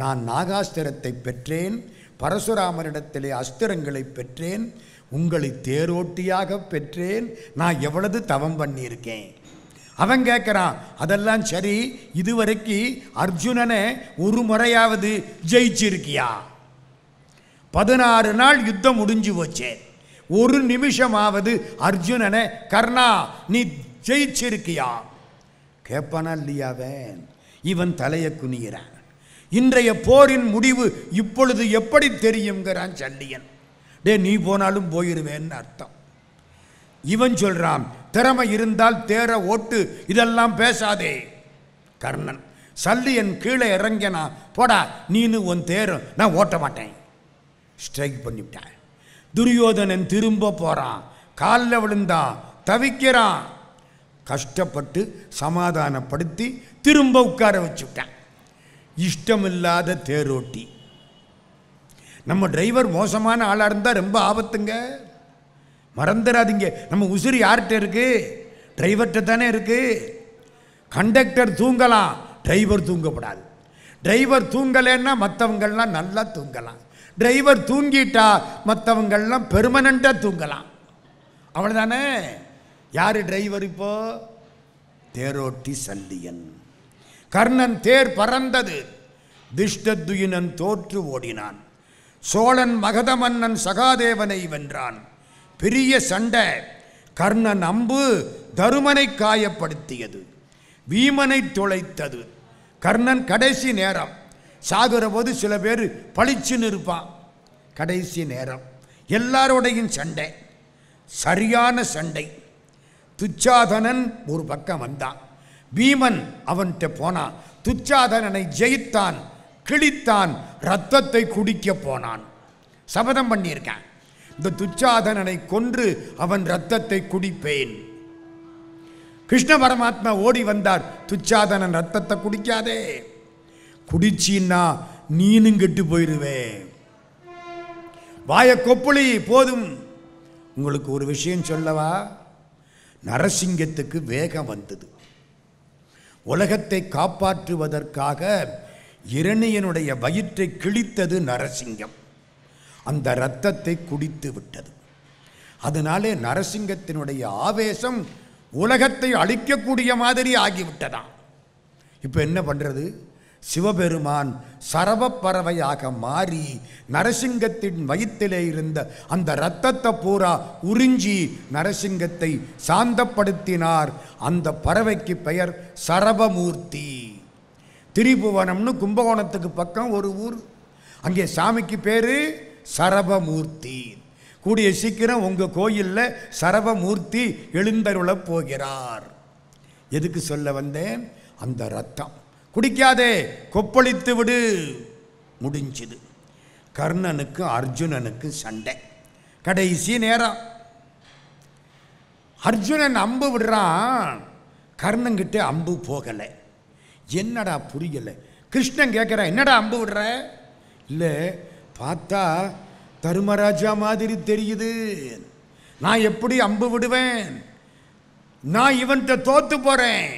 நான் நாகாஸ்திரத்தை பெற்றேன் பரசுராமரிடத்திலே அஸ்திரங்களை பெற்றேன் உங்களை தேரோட்டியாக பெற்றேன் நான் எவ்வளவு தவம் பண்ணியிருக்கேன் அவன் கேட்குறான் அதெல்லாம் சரி இதுவரைக்கு அர்ஜுனனை ஒரு முறையாவது ஜெயிச்சிருக்கியா பதினாறு நாள் யுத்தம் முடிஞ்சு போச்சே ஒரு நிமிஷமாவது அர்ஜுனனை கர்ணா நீ ஜெயிச்சிருக்கியா கேட்பானா இல்லையாவன் இவன் தலையை குனிகிறான் இன்றைய போரின் முடிவு இப்பொழுது எப்படி தெரியுங்கிறான் சல்லியன் டே நீ போனாலும் போயிடுவேன்னு அர்த்தம் இவன் சொல்கிறான் திறமை இருந்தால் தேர ஓட்டு இதெல்லாம் பேசாதே கர்ணன் சல்லியன் கீழே இறங்கினா போடா நீனு உன் தேரும் நான் ஓட்ட மாட்டேன் ஸ்ட்ரைக் பண்ணிவிட்டேன் துரியோதனன் திரும்ப போகிறான் காலில் விழுந்தான் தவிக்கிறான் கஷ்டப்பட்டு சமாதானப்படுத்தி திரும்ப உட்கார வச்சுட்டேன் இஷ்டமில்லாத தேரோட்டி நம்ம டிரைவர் மோசமான ஆளாக இருந்தால் ரொம்ப ஆபத்துங்க மறந்துடாதீங்க நம்ம உசுறு யார்கிட்ட இருக்குது டிரைவர்கிட்ட தானே இருக்குது கண்டக்டர் தூங்கலாம் டிரைவர் தூங்கப்படாது டிரைவர் தூங்கலைன்னா மற்றவங்கள்லாம் நல்லா தூங்கலாம் டிரைவர் தூங்கிட்டா மற்றவங்கள்லாம் பெர்மனண்ட்டாக தூங்கலாம் அவ்வளோதானே யார் டிரைவர் இப்போ தேரோட்டி சல்லியன் கர்ணன் தேர் பறந்தது திஷ்டத்துயினன் தோற்று ஓடினான் சோழன் மகத மன்னன் சகாதேவனை வென்றான் பெரிய சண்டை கர்ணன் அம்பு தருமனை காயப்படுத்தியது வீமனை துளைத்தது கர்ணன் கடைசி நேரம் சாகுற போது சில பேர் பளிச்சுன்னு இருப்பான் கடைசி நேரம் எல்லாரோடையும் சண்டை சரியான சண்டை துச்சாதனன் ஒரு பக்கம் வந்தான் பீமன் அவன்கிட்ட போனான் துச்சாதனனை ஜெயித்தான் கிழித்தான் ரத்தத்தை குடிக்க போனான் சபதம் பண்ணியிருக்கான் இந்த துச்சாதனனை கொன்று அவன் ரத்தத்தை குடிப்பேன் கிருஷ்ண பரமாத்மா ஓடி வந்தார் துச்சாதனன் ரத்தத்தை குடிக்காதே குடிச்சின்னா நீனும் கெட்டு போயிடுவேன் வாய கொப்புளி போதும் உங்களுக்கு ஒரு விஷயம் சொல்லவா நரசிங்கத்துக்கு வேகம் வந்தது உலகத்தை காப்பாற்றுவதற்காக இரணியனுடைய வயிற்றை கிழித்தது நரசிங்கம் அந்த இரத்தத்தை குடித்து விட்டது அதனாலே நரசிங்கத்தினுடைய ஆவேசம் உலகத்தை அழிக்கக்கூடிய மாதிரி ஆகிவிட்டதாம் இப்போ என்ன பண்ணுறது சிவபெருமான் சரவப்பறவையாக மாறி நரசிங்கத்தின் வயிற்றிலே இருந்த அந்த இரத்தத்தை பூரா உறிஞ்சி நரசிங்கத்தை சாந்தப்படுத்தினார் அந்த பறவைக்கு பெயர் சரபமூர்த்தி திரிபுவனம்னு கும்பகோணத்துக்கு பக்கம் ஒரு ஊர் அங்கே சாமிக்கு பேர் சரபமூர்த்தி கூடிய சீக்கிரம் உங்கள் கோயிலில் சரபமூர்த்தி எழுந்தருளப் போகிறார் எதுக்கு சொல்ல வந்தேன் அந்த ரத்தம் குடிக்காதே கொப்பளித்து விடு முடிஞ்சுது கர்ணனுக்கு அர்ஜுனனுக்கு சண்டை கடைசி நேரம் அர்ஜுனன் அம்பு விடுறான் கர்ணங்கிட்ட அம்பு போகலை என்னடா புரியலை கிருஷ்ணன் கேட்குறேன் என்னடா அம்பு விடுற இல்லை பார்த்தா தருமராஜா மாதிரி தெரியுது நான் எப்படி அம்பு விடுவேன் நான் இவன்கிட்ட தோத்து போகிறேன்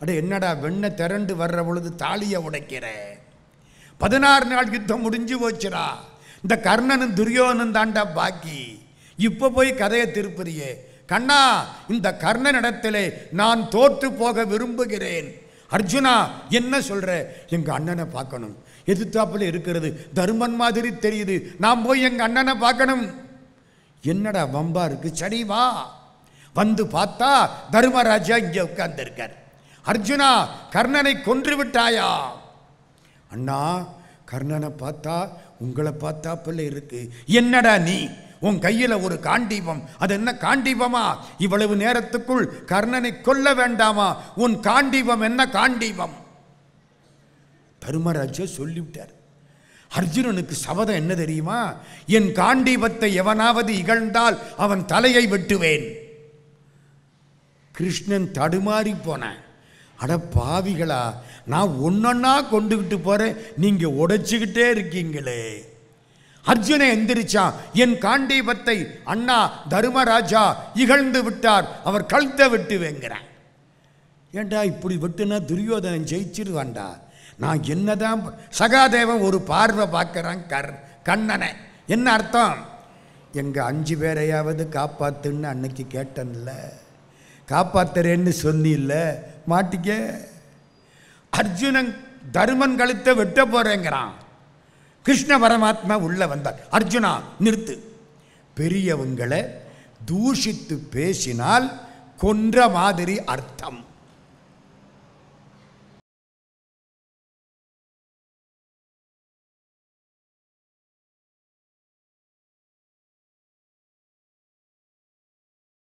அட என்னடா வெண்ண திரண்டு வர்ற பொழுது தாலியை உடைக்கிற பதினாறு நாள் யுத்தம் முடிஞ்சு போச்சுடா இந்த கர்ணனும் துரியோனும் தாண்டா பாக்கி இப்போ போய் கதையை திருப்புறியே கண்ணா இந்த கர்ணன் இடத்திலே நான் தோற்று போக விரும்புகிறேன் அர்ஜுனா என்ன சொல்கிற எங்கள் அண்ணனை பார்க்கணும் எதிர்த்தாப்பில் இருக்கிறது தருமன் மாதிரி தெரியுது நான் போய் எங்கள் அண்ணனை பார்க்கணும் என்னடா வம்பா இருக்கு சரி வா வந்து பார்த்தா தர்மராஜா இங்கே உட்கார்ந்துருக்கார் அர்ஜுனா கர்ணனை கொன்று விட்டாயா அண்ணா கர்ணனை பார்த்தா உங்களை பார்த்தா பிள்ளை இருக்கு என்னடா நீ உன் கையில் ஒரு காண்டீபம் அது என்ன காண்டீபமா இவ்வளவு நேரத்துக்குள் கர்ணனை கொல்ல வேண்டாமா உன் காண்டீபம் என்ன காண்டீபம் தருமராஜர் சொல்லிவிட்டார் அர்ஜுனனுக்கு சபதம் என்ன தெரியுமா என் காண்டீபத்தை எவனாவது இகழ்ந்தால் அவன் தலையை வெட்டுவேன் கிருஷ்ணன் தடுமாறி போன அட பாவிகளா நான் ஒன்றொன்னா கொண்டுக்கிட்டு போகிறேன் நீங்கள் உடைச்சிக்கிட்டே இருக்கீங்களே அர்ஜுனை எந்திரிச்சான் என் காண்டீபத்தை அண்ணா தருமராஜா இகழ்ந்து விட்டார் அவர் கழுத்தை விட்டு வெங்கிறான் ஏண்டா இப்படி விட்டுனா துரியோதனன் ஜெயிச்சிருவான்டா நான் என்னதான் சகாதேவன் ஒரு பார்வை பார்க்குறான் கர் கண்ணனை என்ன அர்த்தம் எங்கள் அஞ்சு பேரையாவது காப்பாத்துன்னு அன்னைக்கு கேட்டன்ல காப்பாத்துறேன்னு சொன்னில்ல மாட்டிக்க அர்ஜுனன் தருமன் கழுத்தை வெட்ட போகிறேங்கிறான் கிருஷ்ண பரமாத்மா உள்ளே வந்தார் அர்ஜுனா நிறுத்து பெரியவங்களை தூஷித்து பேசினால் கொன்ற மாதிரி அர்த்தம்